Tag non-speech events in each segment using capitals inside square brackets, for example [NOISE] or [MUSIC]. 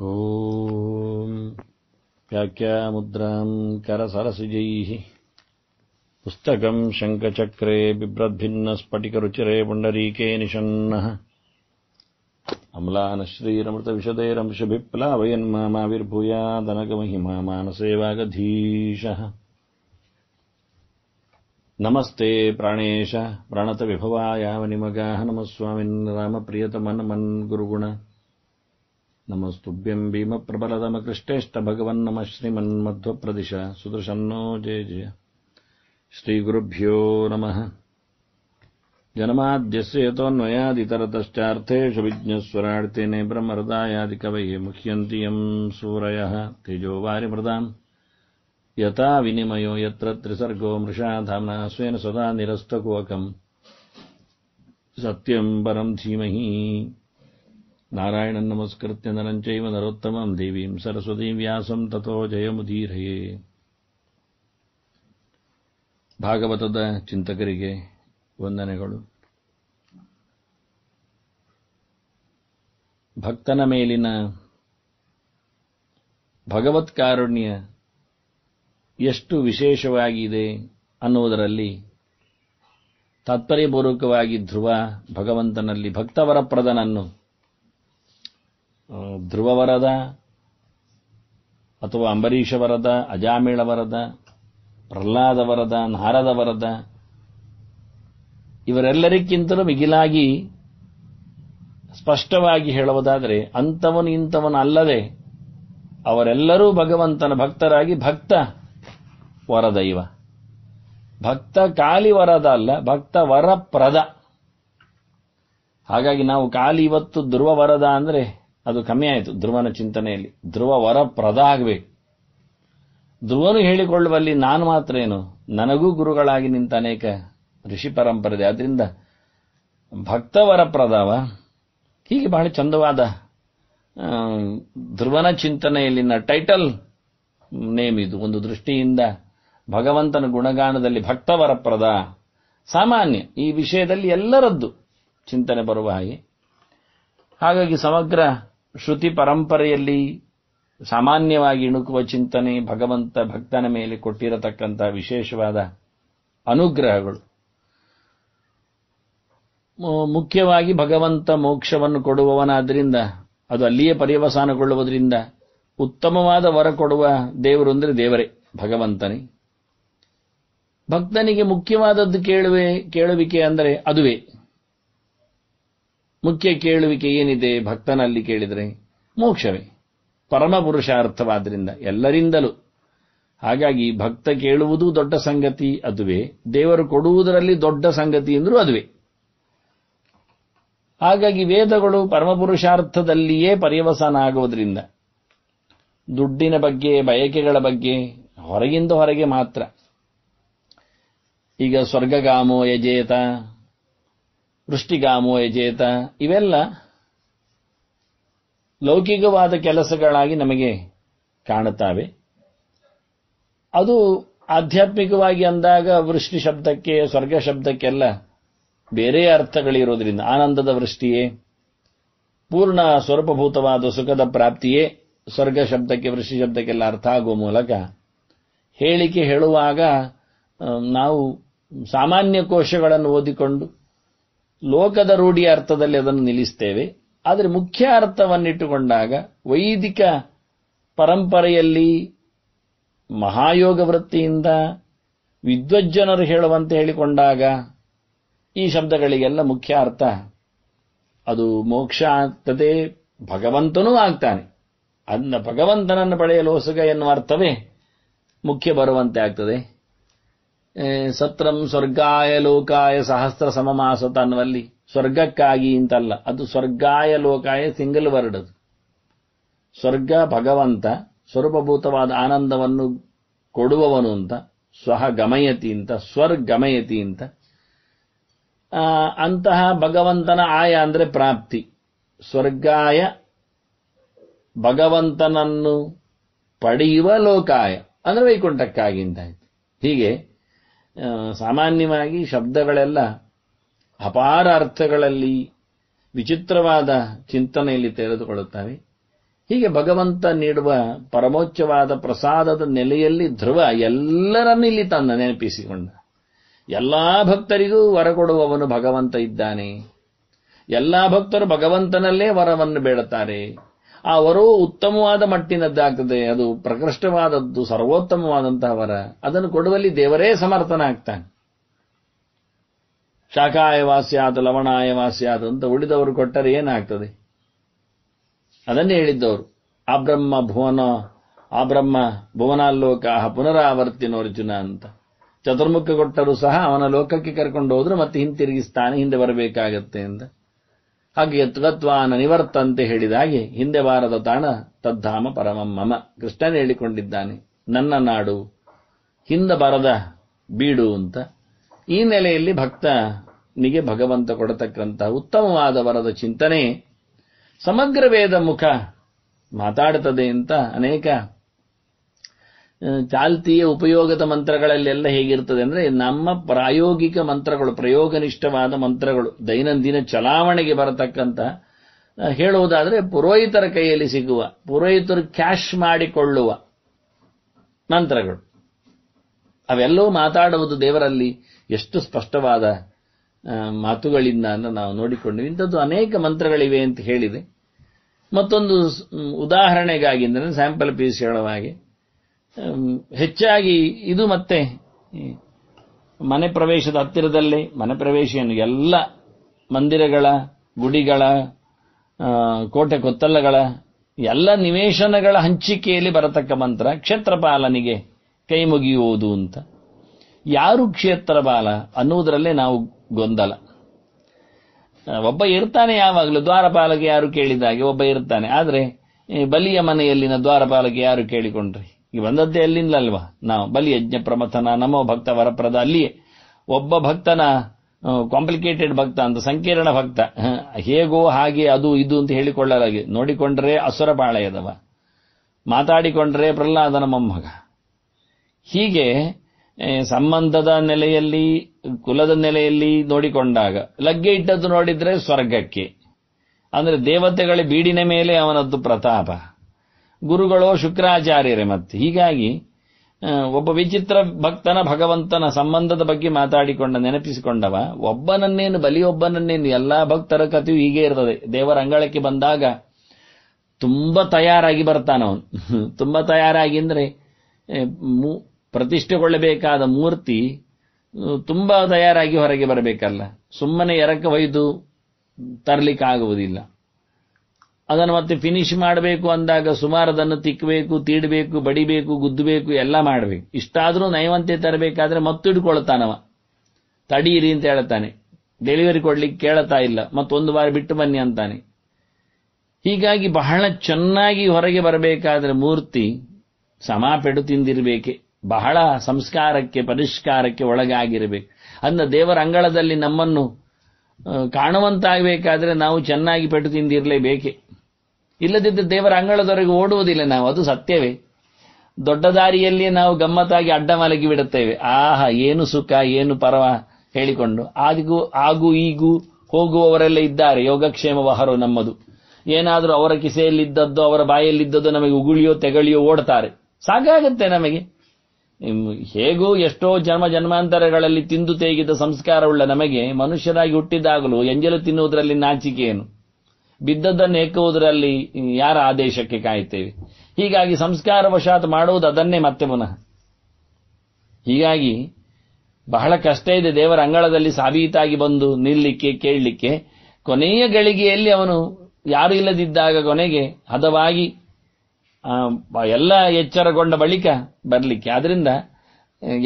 व्याख्या व्याख्यामुद्राम् करसरसिजैः पुस्तकम् शङ्खचक्रे बिभ्रद्भिन्नस्फटिकरुचिरे पुण्डरीके निषण्णः अम्लानश्रीरमृतविशदेरंशभिः नमस्ते प्राणेश प्रणतविभवायावनिमगाः नमः स्वामिन् रामप्रियतमन् मन् गुरुगुण नमस्तुभ्यम् भीमप्रबलतमकृष्टेष्टभगवन्नमः नमः श्रीमन्मध्वप्रदिश सुदृशन्नो जय जय श्रीगुरुभ्यो नमः जनमाद्यस्य यतोऽन्वयादितरतश्चार्थेषु विज्ञस्वरार्तेने ब्रह्महृदायादिकवैः मुह्यन्तियम् सूरयः तेजो वारिमृदाम् विनिमयो यत्र त्रिसर्गो मृषाधाम्ना स्वेन सदा निरस्तकोकम् सत्यम् परम् धीमहि ನಾರಾಯಣ ನಮಸ್ಕೃತ್ಯ ನರಂಚವ ನರೋತ್ತಮಂ ದೇವೀಂ ಸರಸ್ವತೀಂ ವ್ಯಾಸಂ ತಥೋ ಜಯ ಜಯಮುದೀರಯೇ ಭಾಗವತದ ಚಿಂತಕರಿಗೆ ವಂದನೆಗಳು ಭಕ್ತನ ಮೇಲಿನ ಭಗವತ್ಕಾರುಣ್ಯ ಎಷ್ಟು ವಿಶೇಷವಾಗಿದೆ ಅನ್ನುವುದರಲ್ಲಿ ತಾತ್ಪರ್ಯಪೂರ್ವಕವಾಗಿ ಧ್ರುವ ಭಗವಂತನಲ್ಲಿ ಭಕ್ತವರಪ್ರದನನ್ನು ಧ್ರುವವರದ ಅಥವಾ ಅಂಬರೀಷ ವರದ ವರದ ಅಜಾಮೇಳ ಪ್ರಹ್ಲಾದ ವರದ ನಾರದ ವರದ ಇವರೆಲ್ಲರಿಗಿಂತಲೂ ಮಿಗಿಲಾಗಿ ಸ್ಪಷ್ಟವಾಗಿ ಹೇಳುವುದಾದರೆ ಅಂಥವನು ಇಂಥವನು ಅಲ್ಲದೆ ಅವರೆಲ್ಲರೂ ಭಗವಂತನ ಭಕ್ತರಾಗಿ ಭಕ್ತ ವರದೈವ ಭಕ್ತ ಕಾಲಿ ವರದ ಅಲ್ಲ ಭಕ್ತ ವರಪ್ರದ ಹಾಗಾಗಿ ನಾವು ಕಾಲಿ ಇವತ್ತು ಧ್ರುವ ವರದ ಅಂದರೆ ಅದು ಕಮ್ಮಿ ಆಯಿತು ಧ್ರುವನ ಚಿಂತನೆಯಲ್ಲಿ ಧ್ರುವ ವರಪ್ರದ ಆಗಬೇಕು ಧ್ರುವನು ಹೇಳಿಕೊಳ್ಳುವಲ್ಲಿ ನಾನು ಮಾತ್ರ ಏನು ನನಗೂ ಗುರುಗಳಾಗಿ ನಿಂತ ಅನೇಕ ಋಷಿ ಪರಂಪರೆ ಇದೆ ಭಕ್ತವರ ಪ್ರದಾವ ಹೀಗೆ ಬಹಳ ಚಂದವಾದ ಧ್ರುವನ ಚಿಂತನೆಯಲ್ಲಿನ ಟೈಟಲ್ ನೇಮ್ ಇದು ಒಂದು ದೃಷ್ಟಿಯಿಂದ ಭಗವಂತನ ಗುಣಗಾನದಲ್ಲಿ ಭಕ್ತವರ ಪ್ರದ ಸಾಮಾನ್ಯ ಈ ವಿಷಯದಲ್ಲಿ ಎಲ್ಲರದ್ದು ಚಿಂತನೆ ಬರುವ ಹಾಗೆ ಹಾಗಾಗಿ ಸಮಗ್ರ ಶ್ರುತಿ ಪರಂಪರೆಯಲ್ಲಿ ಸಾಮಾನ್ಯವಾಗಿ ಇಣುಕುವ ಚಿಂತನೆ ಭಗವಂತ ಭಕ್ತನ ಮೇಲೆ ಕೊಟ್ಟಿರತಕ್ಕಂಥ ವಿಶೇಷವಾದ ಅನುಗ್ರಹಗಳು ಮುಖ್ಯವಾಗಿ ಭಗವಂತ ಮೋಕ್ಷವನ್ನು ಕೊಡುವವನಾದ್ದರಿಂದ ಅದು ಅಲ್ಲಿಯೇ ಪರ್ಯವಸಾನಗೊಳ್ಳುವುದರಿಂದ ಉತ್ತಮವಾದ ವರ ಕೊಡುವ ದೇವರು ಅಂದರೆ ದೇವರೇ ಭಗವಂತನೇ ಭಕ್ತನಿಗೆ ಮುಖ್ಯವಾದದ್ದು ಕೇಳುವೆ ಕೇಳುವಿಕೆ ಅಂದರೆ ಅದುವೇ ಮುಖ್ಯ ಕೇಳುವಿಕೆ ಏನಿದೆ ಭಕ್ತನಲ್ಲಿ ಕೇಳಿದರೆ ಮೋಕ್ಷವೇ ಪರಮಪುರುಷಾರ್ಥವಾದ್ರಿಂದ ಎಲ್ಲರಿಂದಲೂ ಹಾಗಾಗಿ ಭಕ್ತ ಕೇಳುವುದು ದೊಡ್ಡ ಸಂಗತಿ ಅದುವೇ ದೇವರು ಕೊಡುವುದರಲ್ಲಿ ದೊಡ್ಡ ಸಂಗತಿ ಎಂದರೂ ಅದುವೇ ಹಾಗಾಗಿ ವೇದಗಳು ಪರಮಪುರುಷಾರ್ಥದಲ್ಲಿಯೇ ಪರ್ಯವಸನ ಆಗುವುದರಿಂದ ದುಡ್ಡಿನ ಬಗ್ಗೆ ಬಯಕೆಗಳ ಬಗ್ಗೆ ಹೊರಗಿಂದ ಹೊರಗೆ ಮಾತ್ರ ಈಗ ಸ್ವರ್ಗಗಾಮೋ ಯಜೇತ ವೃಷ್ಟಿಗಾಮೋ ಯಜೇತ ಇವೆಲ್ಲ ಲೌಕಿಕವಾದ ಕೆಲಸಗಳಾಗಿ ನಮಗೆ ಕಾಣುತ್ತವೆ ಅದು ಆಧ್ಯಾತ್ಮಿಕವಾಗಿ ಅಂದಾಗ ವೃಷ್ಟಿ ಶಬ್ದಕ್ಕೆ ಸ್ವರ್ಗ ಶಬ್ದಕ್ಕೆಲ್ಲ ಬೇರೆ ಅರ್ಥಗಳಿರೋದ್ರಿಂದ ಆನಂದದ ವೃಷ್ಟಿಯೇ ಪೂರ್ಣ ಸ್ವರೂಪಭೂತವಾದ ಸುಖದ ಪ್ರಾಪ್ತಿಯೇ ಸ್ವರ್ಗ ಶಬ್ದಕ್ಕೆ ವೃಷ್ಟಿ ಶಬ್ದಕ್ಕೆಲ್ಲ ಅರ್ಥ ಆಗುವ ಮೂಲಕ ಹೇಳಿಕೆ ಹೇಳುವಾಗ ನಾವು ಸಾಮಾನ್ಯ ಕೋಶಗಳನ್ನು ಓದಿಕೊಂಡು ಲೋಕದ ರೂಢಿಯ ಅರ್ಥದಲ್ಲಿ ಅದನ್ನು ನಿಲ್ಲಿಸ್ತೇವೆ ಆದರೆ ಮುಖ್ಯ ಅರ್ಥವನ್ನಿಟ್ಟುಕೊಂಡಾಗ ವೈದಿಕ ಪರಂಪರೆಯಲ್ಲಿ ಮಹಾಯೋಗ ವೃತ್ತಿಯಿಂದ ವಿದ್ವಜ್ಜನರು ಹೇಳುವಂತೆ ಹೇಳಿಕೊಂಡಾಗ ಈ ಶಬ್ದಗಳಿಗೆಲ್ಲ ಮುಖ್ಯ ಅರ್ಥ ಅದು ಮೋಕ್ಷ ಆಗ್ತದೆ ಭಗವಂತನೂ ಆಗ್ತಾನೆ ಅನ್ನ ಭಗವಂತನನ್ನು ಪಡೆಯಲು ಹೊಸಗ ಎನ್ನುವ ಅರ್ಥವೇ ಮುಖ್ಯ ಬರುವಂತೆ ಆಗ್ತದೆ ಸತ್ರಂ ಸ್ವರ್ಗಾಯ ಲೋಕಾಯ ಸಹಸ್ರ ಸಮಮಾಸತ ಅನ್ನುವಲ್ಲಿ ಸ್ವರ್ಗಕ್ಕಾಗಿ ಅಂತಲ್ಲ ಅದು ಸ್ವರ್ಗಾಯ ಲೋಕಾಯ ಸಿಂಗಲ್ ವರ್ಡ್ ಅದು ಸ್ವರ್ಗ ಭಗವಂತ ಸ್ವರೂಪಭೂತವಾದ ಆನಂದವನ್ನು ಕೊಡುವವನು ಅಂತ ಸ್ವಹ ಗಮಯತಿ ಅಂತ ಸ್ವರ್ಗಮಯತಿ ಅಂತ ಅಂತಹ ಭಗವಂತನ ಆಯ ಅಂದ್ರೆ ಪ್ರಾಪ್ತಿ ಸ್ವರ್ಗಾಯ ಭಗವಂತನನ್ನು ಪಡೆಯುವ ಲೋಕಾಯ ಅಂದ್ರೆ ವೈಕುಂಠಕ್ಕಾಗಿ ಅಂತ ಹೀಗೆ ಸಾಮಾನ್ಯವಾಗಿ ಶಬ್ದಗಳೆಲ್ಲ ಅಪಾರ ಅರ್ಥಗಳಲ್ಲಿ ವಿಚಿತ್ರವಾದ ಚಿಂತನೆಯಲ್ಲಿ ತೆರೆದುಕೊಳ್ಳುತ್ತವೆ ಹೀಗೆ ಭಗವಂತ ನೀಡುವ ಪರಮೋಚ್ಚವಾದ ಪ್ರಸಾದದ ನೆಲೆಯಲ್ಲಿ ಧ್ರುವ ಎಲ್ಲರನ್ನು ಇಲ್ಲಿ ತನ್ನ ನೆನಪಿಸಿಕೊಂಡ ಎಲ್ಲಾ ಭಕ್ತರಿಗೂ ವರ ಕೊಡುವವನು ಭಗವಂತ ಇದ್ದಾನೆ ಎಲ್ಲಾ ಭಕ್ತರು ಭಗವಂತನಲ್ಲೇ ವರವನ್ನು ಬೇಡುತ್ತಾರೆ ಆ ವರವು ಉತ್ತಮವಾದ ಮಟ್ಟಿನದ್ದಾಗ್ತದೆ ಅದು ಪ್ರಕೃಷ್ಟವಾದದ್ದು ಸರ್ವೋತ್ತಮವಾದಂತಹ ವರ ಅದನ್ನು ಕೊಡುವಲ್ಲಿ ದೇವರೇ ಸಮರ್ಥನಾಗ್ತಾನೆ ಶಾಖಾಯ ವಾಸ್ಯಾದ ಲವಣಾಯ ವಾಸ್ಯಾದ ಅಂತ ಉಳಿದವರು ಕೊಟ್ಟರೆ ಏನಾಗ್ತದೆ ಅದನ್ನೇ ಹೇಳಿದ್ದವರು ಆ ಬ್ರಹ್ಮ ಭುವನ ಆ ಬ್ರಹ್ಮ ಭುವನಾಲೋಕ ಪುನರಾವರ್ತಿನ ಅರ್ಜುನ ಅಂತ ಚತುರ್ಮುಖ ಕೊಟ್ಟರು ಸಹ ಅವನ ಲೋಕಕ್ಕೆ ಕರ್ಕೊಂಡು ಹೋದ್ರೆ ಮತ್ತೆ ಹಿಂತಿರುಗಿಸ್ತಾನೆ ಹಿಂದೆ ಬರಬೇಕಾಗತ್ತೆ ಅಂತ ಹಾಗೆ ತೃಗತ್ವಾನ ನಿವರ್ತಂತೆ ಹೇಳಿದಾಗೆ ಹಿಂದೆ ಬಾರದ ತಾಣ ತದ್ಧಾಮ ಪರಮಂ ಮಮ ಕೃಷ್ಣನ್ ಹೇಳಿಕೊಂಡಿದ್ದಾನೆ ನನ್ನ ನಾಡು ಹಿಂದ ಬರದ ಬೀಡು ಅಂತ ಈ ನೆಲೆಯಲ್ಲಿ ಭಕ್ತನಿಗೆ ಭಗವಂತ ಕೊಡತಕ್ಕಂತಹ ಉತ್ತಮವಾದ ವರದ ಚಿಂತನೆ ಸಮಗ್ರ ವೇದ ಮುಖ ಮಾತಾಡುತ್ತದೆ ಅಂತ ಅನೇಕ ಚಾಲ್ತಿಯ ಉಪಯೋಗದ ಮಂತ್ರಗಳಲ್ಲೆಲ್ಲ ಹೇಗಿರ್ತದೆ ಅಂದರೆ ನಮ್ಮ ಪ್ರಾಯೋಗಿಕ ಮಂತ್ರಗಳು ಪ್ರಯೋಗನಿಷ್ಠವಾದ ಮಂತ್ರಗಳು ದೈನಂದಿನ ಚಲಾವಣೆಗೆ ಬರತಕ್ಕಂಥ ಹೇಳುವುದಾದರೆ ಪುರೋಹಿತರ ಕೈಯಲ್ಲಿ ಸಿಗುವ ಪುರೋಹಿತರು ಕ್ಯಾಶ್ ಮಾಡಿಕೊಳ್ಳುವ ಮಂತ್ರಗಳು ಅವೆಲ್ಲವೂ ಮಾತಾಡುವುದು ದೇವರಲ್ಲಿ ಎಷ್ಟು ಸ್ಪಷ್ಟವಾದ ಮಾತುಗಳಿಂದ ಅಂತ ನಾವು ನೋಡಿಕೊಂಡು ಇಂಥದ್ದು ಅನೇಕ ಮಂತ್ರಗಳಿವೆ ಅಂತ ಹೇಳಿದೆ ಮತ್ತೊಂದು ಉದಾಹರಣೆಗಾಗಿ ಅಂದರೆ ಸ್ಯಾಂಪಲ್ ಪೀಸ್ ಹೇಳುವ ಹಾಗೆ ಹೆಚ್ಚಾಗಿ ಇದು ಮತ್ತೆ ಮನೆ ಪ್ರವೇಶದ ಹತ್ತಿರದಲ್ಲಿ ಮನೆ ಪ್ರವೇಶಿಯನ್ನು ಎಲ್ಲ ಮಂದಿರಗಳ ಗುಡಿಗಳ ಕೋಟೆ ಕೊತ್ತಲಗಳ ಎಲ್ಲ ನಿವೇಶನಗಳ ಹಂಚಿಕೆಯಲ್ಲಿ ಬರತಕ್ಕ ಮಂತ್ರ ಕ್ಷೇತ್ರಪಾಲನಿಗೆ ಕೈ ಮುಗಿಯುವುದು ಅಂತ ಯಾರು ಕ್ಷೇತ್ರಪಾಲ ಅನ್ನುವುದರಲ್ಲೇ ನಾವು ಗೊಂದಲ ಒಬ್ಬ ಇರ್ತಾನೆ ಯಾವಾಗಲೂ ದ್ವಾರಪಾಲಕ ಯಾರು ಕೇಳಿದಾಗೆ ಒಬ್ಬ ಇರ್ತಾನೆ ಆದರೆ ಬಲಿಯ ಮನೆಯಲ್ಲಿನ ದ್ವಾರಪಾಲಕ ಯಾರು ಕೇಳಿಕೊಂಡ್ರಿ ಈಗ ಬಂದದ್ದೇ ಅಲ್ಲಿಂದ ಅಲ್ವಾ ನಾವು ಬಲಿ ಯಜ್ಞ ಪ್ರಮಥನ ನಮೋ ಭಕ್ತ ವರಪ್ರದ ಅಲ್ಲಿಯೇ ಒಬ್ಬ ಭಕ್ತನ ಕಾಂಪ್ಲಿಕೇಟೆಡ್ ಭಕ್ತ ಅಂತ ಸಂಕೀರ್ಣ ಭಕ್ತ ಹೇಗೋ ಹಾಗೆ ಅದು ಇದು ಅಂತ ಹೇಳಿಕೊಳ್ಳಲಾಗಿದೆ ನೋಡಿಕೊಂಡ್ರೆ ಅಸುರ ಬಾಳೆಯದವ ಮಾತಾಡಿಕೊಂಡ್ರೆ ಪ್ರಹ್ಲಾದನ ಮೊಮ್ಮಗ ಹೀಗೆ ಸಂಬಂಧದ ನೆಲೆಯಲ್ಲಿ ಕುಲದ ನೆಲೆಯಲ್ಲಿ ನೋಡಿಕೊಂಡಾಗ ಲಗ್ಗೆ ಇಟ್ಟದ್ದು ನೋಡಿದ್ರೆ ಸ್ವರ್ಗಕ್ಕೆ ಅಂದ್ರೆ ದೇವತೆಗಳ ಬೀಡಿನ ಮೇಲೆ ಅವನದ್ದು ಪ್ರತಾಪ ಗುರುಗಳೋ ಶುಕ್ರಾಚಾರ್ಯರೇ ಮತ್ತೆ ಹೀಗಾಗಿ ಒಬ್ಬ ವಿಚಿತ್ರ ಭಕ್ತನ ಭಗವಂತನ ಸಂಬಂಧದ ಬಗ್ಗೆ ಮಾತಾಡಿಕೊಂಡ ನೆನಪಿಸಿಕೊಂಡವ ಒಬ್ಬನನ್ನೇನು ಬಲಿಯೊಬ್ಬನನ್ನೇನು ಎಲ್ಲಾ ಭಕ್ತರ ಕಥೆಯೂ ಹೀಗೆ ಇರ್ತದೆ ದೇವರ ಅಂಗಳಕ್ಕೆ ಬಂದಾಗ ತುಂಬಾ ತಯಾರಾಗಿ ಬರ್ತಾನವನು [LAUGHS] ತುಂಬಾ ತಯಾರಾಗಿ ಅಂದ್ರೆ ಪ್ರತಿಷ್ಠೆಗೊಳ್ಳಬೇಕಾದ ಮೂರ್ತಿ ತುಂಬಾ ತಯಾರಾಗಿ ಹೊರಗೆ ಬರಬೇಕಲ್ಲ ಸುಮ್ಮನೆ ಎರಕ ಒಯ್ದು ತರಲಿಕ್ಕಾಗುವುದಿಲ್ಲ ಅದನ್ನು ಮತ್ತೆ ಫಿನಿಶ್ ಮಾಡಬೇಕು ಅಂದಾಗ ಸುಮಾರು ಅದನ್ನು ತಿಕ್ಕಬೇಕು ತೀಡಬೇಕು ಬಡಿಬೇಕು ಗುದ್ದಬೇಕು ಎಲ್ಲ ಮಾಡಬೇಕು ಇಷ್ಟಾದರೂ ನೈವಂತೆ ತರಬೇಕಾದ್ರೆ ಮತ್ತಿಡ್ಕೊಳ್ತಾನವ ತಡೀರಿ ಅಂತ ಹೇಳ್ತಾನೆ ಡೆಲಿವರಿ ಕೊಡ್ಲಿಕ್ಕೆ ಕೇಳ್ತಾ ಇಲ್ಲ ಮತ್ತೊಂದು ಬಾರಿ ಬಿಟ್ಟು ಬನ್ನಿ ಅಂತಾನೆ ಹೀಗಾಗಿ ಬಹಳ ಚೆನ್ನಾಗಿ ಹೊರಗೆ ಬರಬೇಕಾದ್ರೆ ಮೂರ್ತಿ ಸಮಾಪೆಡು ತಿಂದಿರಬೇಕೆ ಬಹಳ ಸಂಸ್ಕಾರಕ್ಕೆ ಪರಿಷ್ಕಾರಕ್ಕೆ ಒಳಗಾಗಿರಬೇಕು ಅಂದ ದೇವರ ಅಂಗಳದಲ್ಲಿ ನಮ್ಮನ್ನು ಕಾಣುವಂತಾಗಬೇಕಾದ್ರೆ ನಾವು ಚೆನ್ನಾಗಿ ಪೆಟ್ಟು ತಿಂದಿರಲೇಬೇಕೆ ಇಲ್ಲದಿದ್ದ ದೇವರ ಅಂಗಳದವರೆಗೆ ಓಡುವುದಿಲ್ಲ ನಾವು ಅದು ಸತ್ಯವೇ ದೊಡ್ಡ ದಾರಿಯಲ್ಲಿ ನಾವು ಗಮ್ಮತ್ತಾಗಿ ಅಡ್ಡ ಮಲಗಿ ಬಿಡುತ್ತೇವೆ ಆಹಾ ಏನು ಸುಖ ಏನು ಪರವ ಹೇಳಿಕೊಂಡು ಆದಿಗೂ ಆಗು ಈಗೂ ಹೋಗುವವರೆಲ್ಲ ಇದ್ದಾರೆ ಯೋಗಕ್ಷೇಮ ವಹರು ನಮ್ಮದು ಏನಾದರೂ ಅವರ ಕಿಸೆಯಲ್ಲಿದ್ದದ್ದು ಅವರ ಬಾಯಲ್ಲಿದ್ದದ್ದು ನಮಗೆ ಉಗುಳಿಯೋ ತೆಗಳಿಯೋ ಓಡ್ತಾರೆ ಸಾಕಾಗುತ್ತೆ ನಮಗೆ ಹೇಗೂ ಎಷ್ಟೋ ಜನ್ಮ ಜನ್ಮಾಂತರಗಳಲ್ಲಿ ತಿಂದು ತೇಗಿದ ಸಂಸ್ಕಾರವುಳ್ಳ ನಮಗೆ ಮನುಷ್ಯರಾಗಿ ಹುಟ್ಟಿದಾಗಲೂ ಎಂಜಲು ತಿನ್ನುವುದರಲ್ಲಿ ನಾಚಿಕೆ ಏನು ಬಿದ್ದದ್ದನ್ನು ಎಕ್ಕುವುದರಲ್ಲಿ ಯಾರ ಆದೇಶಕ್ಕೆ ಕಾಯುತ್ತೇವೆ ಹೀಗಾಗಿ ಸಂಸ್ಕಾರವಶಾತ್ ಮಾಡುವುದು ಅದನ್ನೇ ಮತ್ತೆ ಪುನಃ ಹೀಗಾಗಿ ಬಹಳ ಕಷ್ಟ ಇದೆ ದೇವರ ಅಂಗಳದಲ್ಲಿ ಸಾಬೀತಾಗಿ ಬಂದು ನಿಲ್ಲಿಕ್ಕೆ ಕೇಳಲಿಕ್ಕೆ ಕೊನೆಯ ಗಳಿಗೆಯಲ್ಲಿ ಅವನು ಯಾರು ಇಲ್ಲದಿದ್ದಾಗ ಕೊನೆಗೆ ಹದವಾಗಿ ಎಲ್ಲ ಎಚ್ಚರಗೊಂಡ ಬಳಿಕ ಬರಲಿಕ್ಕೆ ಆದ್ರಿಂದ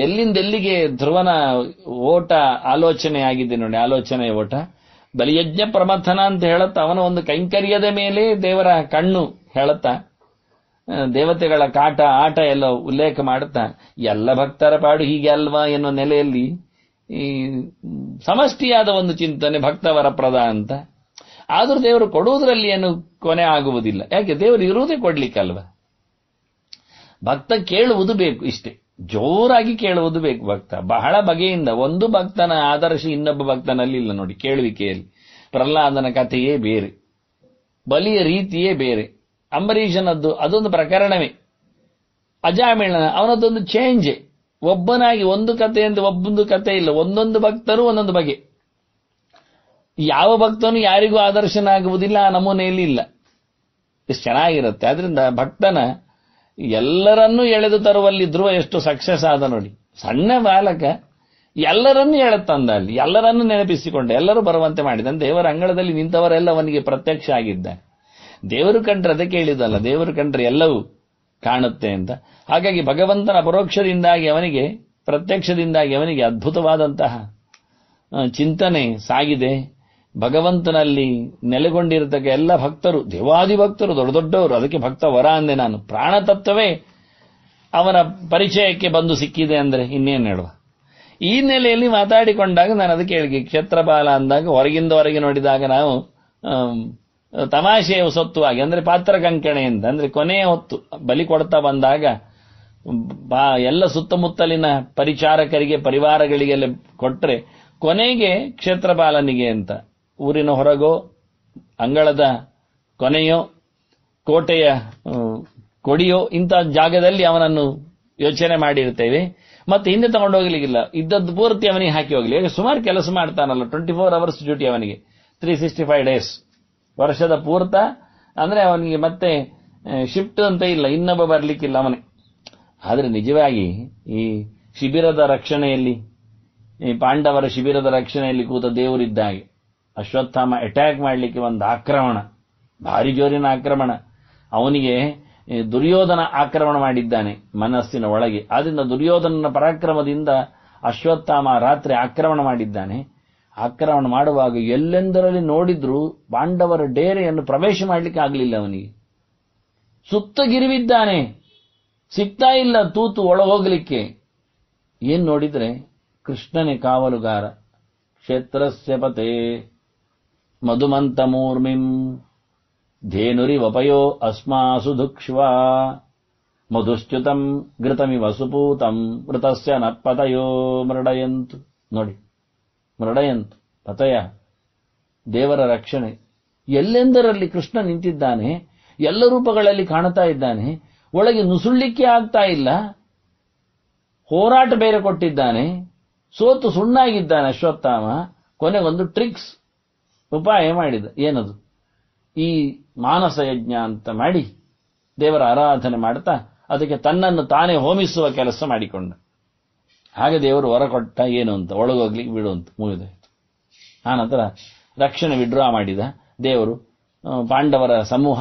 ಎಲ್ಲಿಂದೆಲ್ಲಿಗೆ ಧ್ರುವನ ಓಟ ಆಲೋಚನೆ ಆಗಿದೆ ನೋಡಿ ಆಲೋಚನೆ ಓಟ ಬಲಿಯಜ್ಞ ಪ್ರಮಥನ ಅಂತ ಹೇಳುತ್ತ ಅವನ ಒಂದು ಕೈಂಕರ್ಯದ ಮೇಲೆ ದೇವರ ಕಣ್ಣು ಹೇಳುತ್ತ ದೇವತೆಗಳ ಕಾಟ ಆಟ ಎಲ್ಲ ಉಲ್ಲೇಖ ಮಾಡುತ್ತಾ ಎಲ್ಲ ಭಕ್ತರ ಪಾಡು ಹೀಗೆ ಅಲ್ವಾ ಎನ್ನುವ ನೆಲೆಯಲ್ಲಿ ಈ ಸಮಷ್ಟಿಯಾದ ಒಂದು ಚಿಂತನೆ ಭಕ್ತವರ ಪ್ರದ ಅಂತ ಆದರೂ ದೇವರು ಕೊಡುವುದರಲ್ಲಿ ಏನು ಕೊನೆ ಆಗುವುದಿಲ್ಲ ಯಾಕೆ ದೇವರು ಇರುವುದೇ ಕೊಡ್ಲಿಕ್ಕಲ್ವ ಭಕ್ತ ಕೇಳುವುದು ಬೇಕು ಇಷ್ಟೇ ಜೋರಾಗಿ ಕೇಳುವುದು ಬೇಕು ಭಕ್ತ ಬಹಳ ಬಗೆಯಿಂದ ಒಂದು ಭಕ್ತನ ಆದರ್ಶ ಇನ್ನೊಬ್ಬ ಭಕ್ತನಲ್ಲಿ ಇಲ್ಲ ನೋಡಿ ಕೇಳುವಿಕೆಯಲ್ಲಿ ಪ್ರಹ್ಲಾದನ ಕಥೆಯೇ ಬೇರೆ ಬಲಿಯ ರೀತಿಯೇ ಬೇರೆ ಅಂಬರೀಷನದ್ದು ಅದೊಂದು ಪ್ರಕರಣವೇ ಅಜಾಮಿಳನ ಅವನದ್ದೊಂದು ಚೇಂಜ್ ಒಬ್ಬನಾಗಿ ಒಂದು ಕಥೆ ಅಂತ ಒಬ್ಬೊಂದು ಕಥೆ ಇಲ್ಲ ಒಂದೊಂದು ಭಕ್ತರು ಒಂದೊಂದು ಬಗೆ ಯಾವ ಭಕ್ತನು ಯಾರಿಗೂ ಆದರ್ಶನಾಗುವುದಿಲ್ಲ ಆ ನಮೂನೆಯಲ್ಲಿ ಇಲ್ಲ ಇಷ್ಟು ಚೆನ್ನಾಗಿರುತ್ತೆ ಅದರಿಂದ ಭಕ್ತನ ಎಲ್ಲರನ್ನೂ ಎಳೆದು ತರುವಲ್ಲಿ ಧ್ರುವ ಎಷ್ಟು ಸಕ್ಸಸ್ ಆದ ನೋಡಿ ಸಣ್ಣ ಬಾಲಕ ಎಲ್ಲರನ್ನೂ ತಂದ ಅಲ್ಲಿ ಎಲ್ಲರನ್ನು ನೆನಪಿಸಿಕೊಂಡ ಎಲ್ಲರೂ ಬರುವಂತೆ ಮಾಡಿದ ದೇವರ ಅಂಗಳದಲ್ಲಿ ನಿಂತವರೆಲ್ಲ ಅವನಿಗೆ ಪ್ರತ್ಯಕ್ಷ ಆಗಿದ್ದ ದೇವರು ಕಂಡ್ರೆ ಅದಕ್ಕೆ ಹೇಳಿದಲ್ಲ ದೇವರು ಕಂಡ್ರೆ ಎಲ್ಲವೂ ಕಾಣುತ್ತೆ ಅಂತ ಹಾಗಾಗಿ ಭಗವಂತನ ಪರೋಕ್ಷದಿಂದಾಗಿ ಅವನಿಗೆ ಪ್ರತ್ಯಕ್ಷದಿಂದಾಗಿ ಅವನಿಗೆ ಅದ್ಭುತವಾದಂತಹ ಚಿಂತನೆ ಸಾಗಿದೆ ಭಗವಂತನಲ್ಲಿ ನೆಲೆಗೊಂಡಿರತಕ್ಕ ಎಲ್ಲ ಭಕ್ತರು ದೇವಾದಿ ಭಕ್ತರು ದೊಡ್ಡ ದೊಡ್ಡವರು ಅದಕ್ಕೆ ಭಕ್ತ ವರ ಅಂದೆ ನಾನು ಪ್ರಾಣತತ್ವವೇ ಅವನ ಪರಿಚಯಕ್ಕೆ ಬಂದು ಸಿಕ್ಕಿದೆ ಅಂದರೆ ಇನ್ನೇನು ಹೇಳುವ ಈ ನೆಲೆಯಲ್ಲಿ ಮಾತಾಡಿಕೊಂಡಾಗ ನಾನು ಅದಕ್ಕೆ ಹೇಳಿ ಕ್ಷೇತ್ರಪಾಲ ಅಂದಾಗ ಹೊರಗಿಂದ ಹೊರಗೆ ನೋಡಿದಾಗ ನಾವು ತಮಾಷೆಯ ಸೊತ್ತು ಆಗಿ ಅಂದರೆ ಪಾತ್ರ ಕಂಕಣೆಯಿಂದ ಅಂದರೆ ಕೊನೆಯ ಹೊತ್ತು ಬಲಿ ಕೊಡ್ತಾ ಬಂದಾಗ ಎಲ್ಲ ಸುತ್ತಮುತ್ತಲಿನ ಪರಿಚಾರಕರಿಗೆ ಪರಿವಾರಗಳಿಗೆಲ್ಲ ಕೊಟ್ಟರೆ ಕೊನೆಗೆ ಕ್ಷೇತ್ರಪಾಲನಿಗೆ ಅಂತ ಊರಿನ ಹೊರಗೋ ಅಂಗಳದ ಕೊನೆಯೋ ಕೋಟೆಯ ಕೊಡಿಯೋ ಇಂಥ ಜಾಗದಲ್ಲಿ ಅವನನ್ನು ಯೋಚನೆ ಮಾಡಿರ್ತೇವೆ ಮತ್ತೆ ಹಿಂದೆ ತಗೊಂಡು ಹೋಗ್ಲಿಕ್ಕಿಲ್ಲ ಇದ್ದದ್ದು ಪೂರ್ತಿ ಅವನಿಗೆ ಹಾಕಿ ಹೋಗ್ಲಿ ಈಗ ಸುಮಾರು ಕೆಲಸ ಮಾಡ್ತಾನಲ್ಲ ಟ್ವೆಂಟಿ ಫೋರ್ ಅವರ್ಸ್ ಡ್ಯೂಟಿ ಅವನಿಗೆ ತ್ರೀ ಸಿಕ್ಸ್ಟಿ ಫೈವ್ ಡೇಸ್ ವರ್ಷದ ಪೂರ್ತ ಅಂದ್ರೆ ಅವನಿಗೆ ಮತ್ತೆ ಶಿಫ್ಟ್ ಅಂತ ಇಲ್ಲ ಇನ್ನೊಬ್ಬ ಬರಲಿಕ್ಕಿಲ್ಲ ಅವನೇ ಆದರೆ ನಿಜವಾಗಿ ಈ ಶಿಬಿರದ ರಕ್ಷಣೆಯಲ್ಲಿ ಈ ಪಾಂಡವರ ಶಿಬಿರದ ರಕ್ಷಣೆಯಲ್ಲಿ ಕೂತ ದೇವರಿದ್ದಾಗೆ ಅಶ್ವತ್ಥಾಮ ಅಟ್ಯಾಕ್ ಮಾಡಲಿಕ್ಕೆ ಒಂದು ಆಕ್ರಮಣ ಭಾರಿ ಜೋರಿನ ಆಕ್ರಮಣ ಅವನಿಗೆ ದುರ್ಯೋಧನ ಆಕ್ರಮಣ ಮಾಡಿದ್ದಾನೆ ಮನಸ್ಸಿನ ಒಳಗೆ ಆದ್ದರಿಂದ ದುರ್ಯೋಧನನ ಪರಾಕ್ರಮದಿಂದ ಅಶ್ವತ್ಥಾಮ ರಾತ್ರಿ ಆಕ್ರಮಣ ಮಾಡಿದ್ದಾನೆ ಆಕ್ರಮಣ ಮಾಡುವಾಗ ಎಲ್ಲೆಂದರಲ್ಲಿ ನೋಡಿದ್ರೂ ಪಾಂಡವರ ಡೇರೆಯನ್ನು ಪ್ರವೇಶ ಮಾಡಲಿಕ್ಕೆ ಆಗಲಿಲ್ಲ ಅವನಿಗೆ ಸುತ್ತಗಿರಿವಿದ್ದಾನೆ ಸಿಗ್ತಾ ಇಲ್ಲ ತೂತು ಒಳ ಹೋಗಲಿಕ್ಕೆ ಏನ್ ನೋಡಿದ್ರೆ ಕೃಷ್ಣನೇ ಕಾವಲುಗಾರ ಕ್ಷೇತ್ರಸ್ಯ ಸ್ಯಪತೆ ಮಧುಮಂತಮೂರ್ಮಿಂ ಧೇನುರಿವಪಯೋ ಅಸ್ಮಾಸು ಧುಕ್ಷ್ವ ಮಧುಶ್ಚ್ಯುತಂ ಘೃತಮಿವ ವಸುಪೂತಂ ಮೃತಸ್ಯ ಪತಯೋ ಮೃಡಯಂತು ನೋಡಿ ಮೃಡಯಂತು ಪತಯ ದೇವರ ರಕ್ಷಣೆ ಎಲ್ಲೆಂದರಲ್ಲಿ ಕೃಷ್ಣ ನಿಂತಿದ್ದಾನೆ ಎಲ್ಲ ರೂಪಗಳಲ್ಲಿ ಕಾಣುತ್ತಾ ಇದ್ದಾನೆ ಒಳಗೆ ನುಸುಳ್ಳಿಕ್ಕೆ ಆಗ್ತಾ ಇಲ್ಲ ಹೋರಾಟ ಬೇರೆ ಕೊಟ್ಟಿದ್ದಾನೆ ಸೋತು ಸುಣ್ಣಾಗಿದ್ದಾನೆ ಅಶ್ವತ್ಥಾಮ ಕೊನೆಗೊಂದು ಟ್ರಿಕ್ಸ್ ಉಪಾಯ ಮಾಡಿದ ಏನದು ಈ ಮಾನಸ ಯಜ್ಞ ಅಂತ ಮಾಡಿ ದೇವರ ಆರಾಧನೆ ಮಾಡ್ತಾ ಅದಕ್ಕೆ ತನ್ನನ್ನು ತಾನೇ ಹೋಮಿಸುವ ಕೆಲಸ ಮಾಡಿಕೊಂಡ ಹಾಗೆ ದೇವರು ಹೊರ ಕೊಟ್ಟ ಏನು ಅಂತ ಒಳಗೋಗ್ಲಿ ಬಿಡು ಅಂತ ಮುಗಿದಾಯಿತು ಆನಂತರ ರಕ್ಷಣೆ ವಿಡ್ರಾ ಮಾಡಿದ ದೇವರು ಪಾಂಡವರ ಸಮೂಹ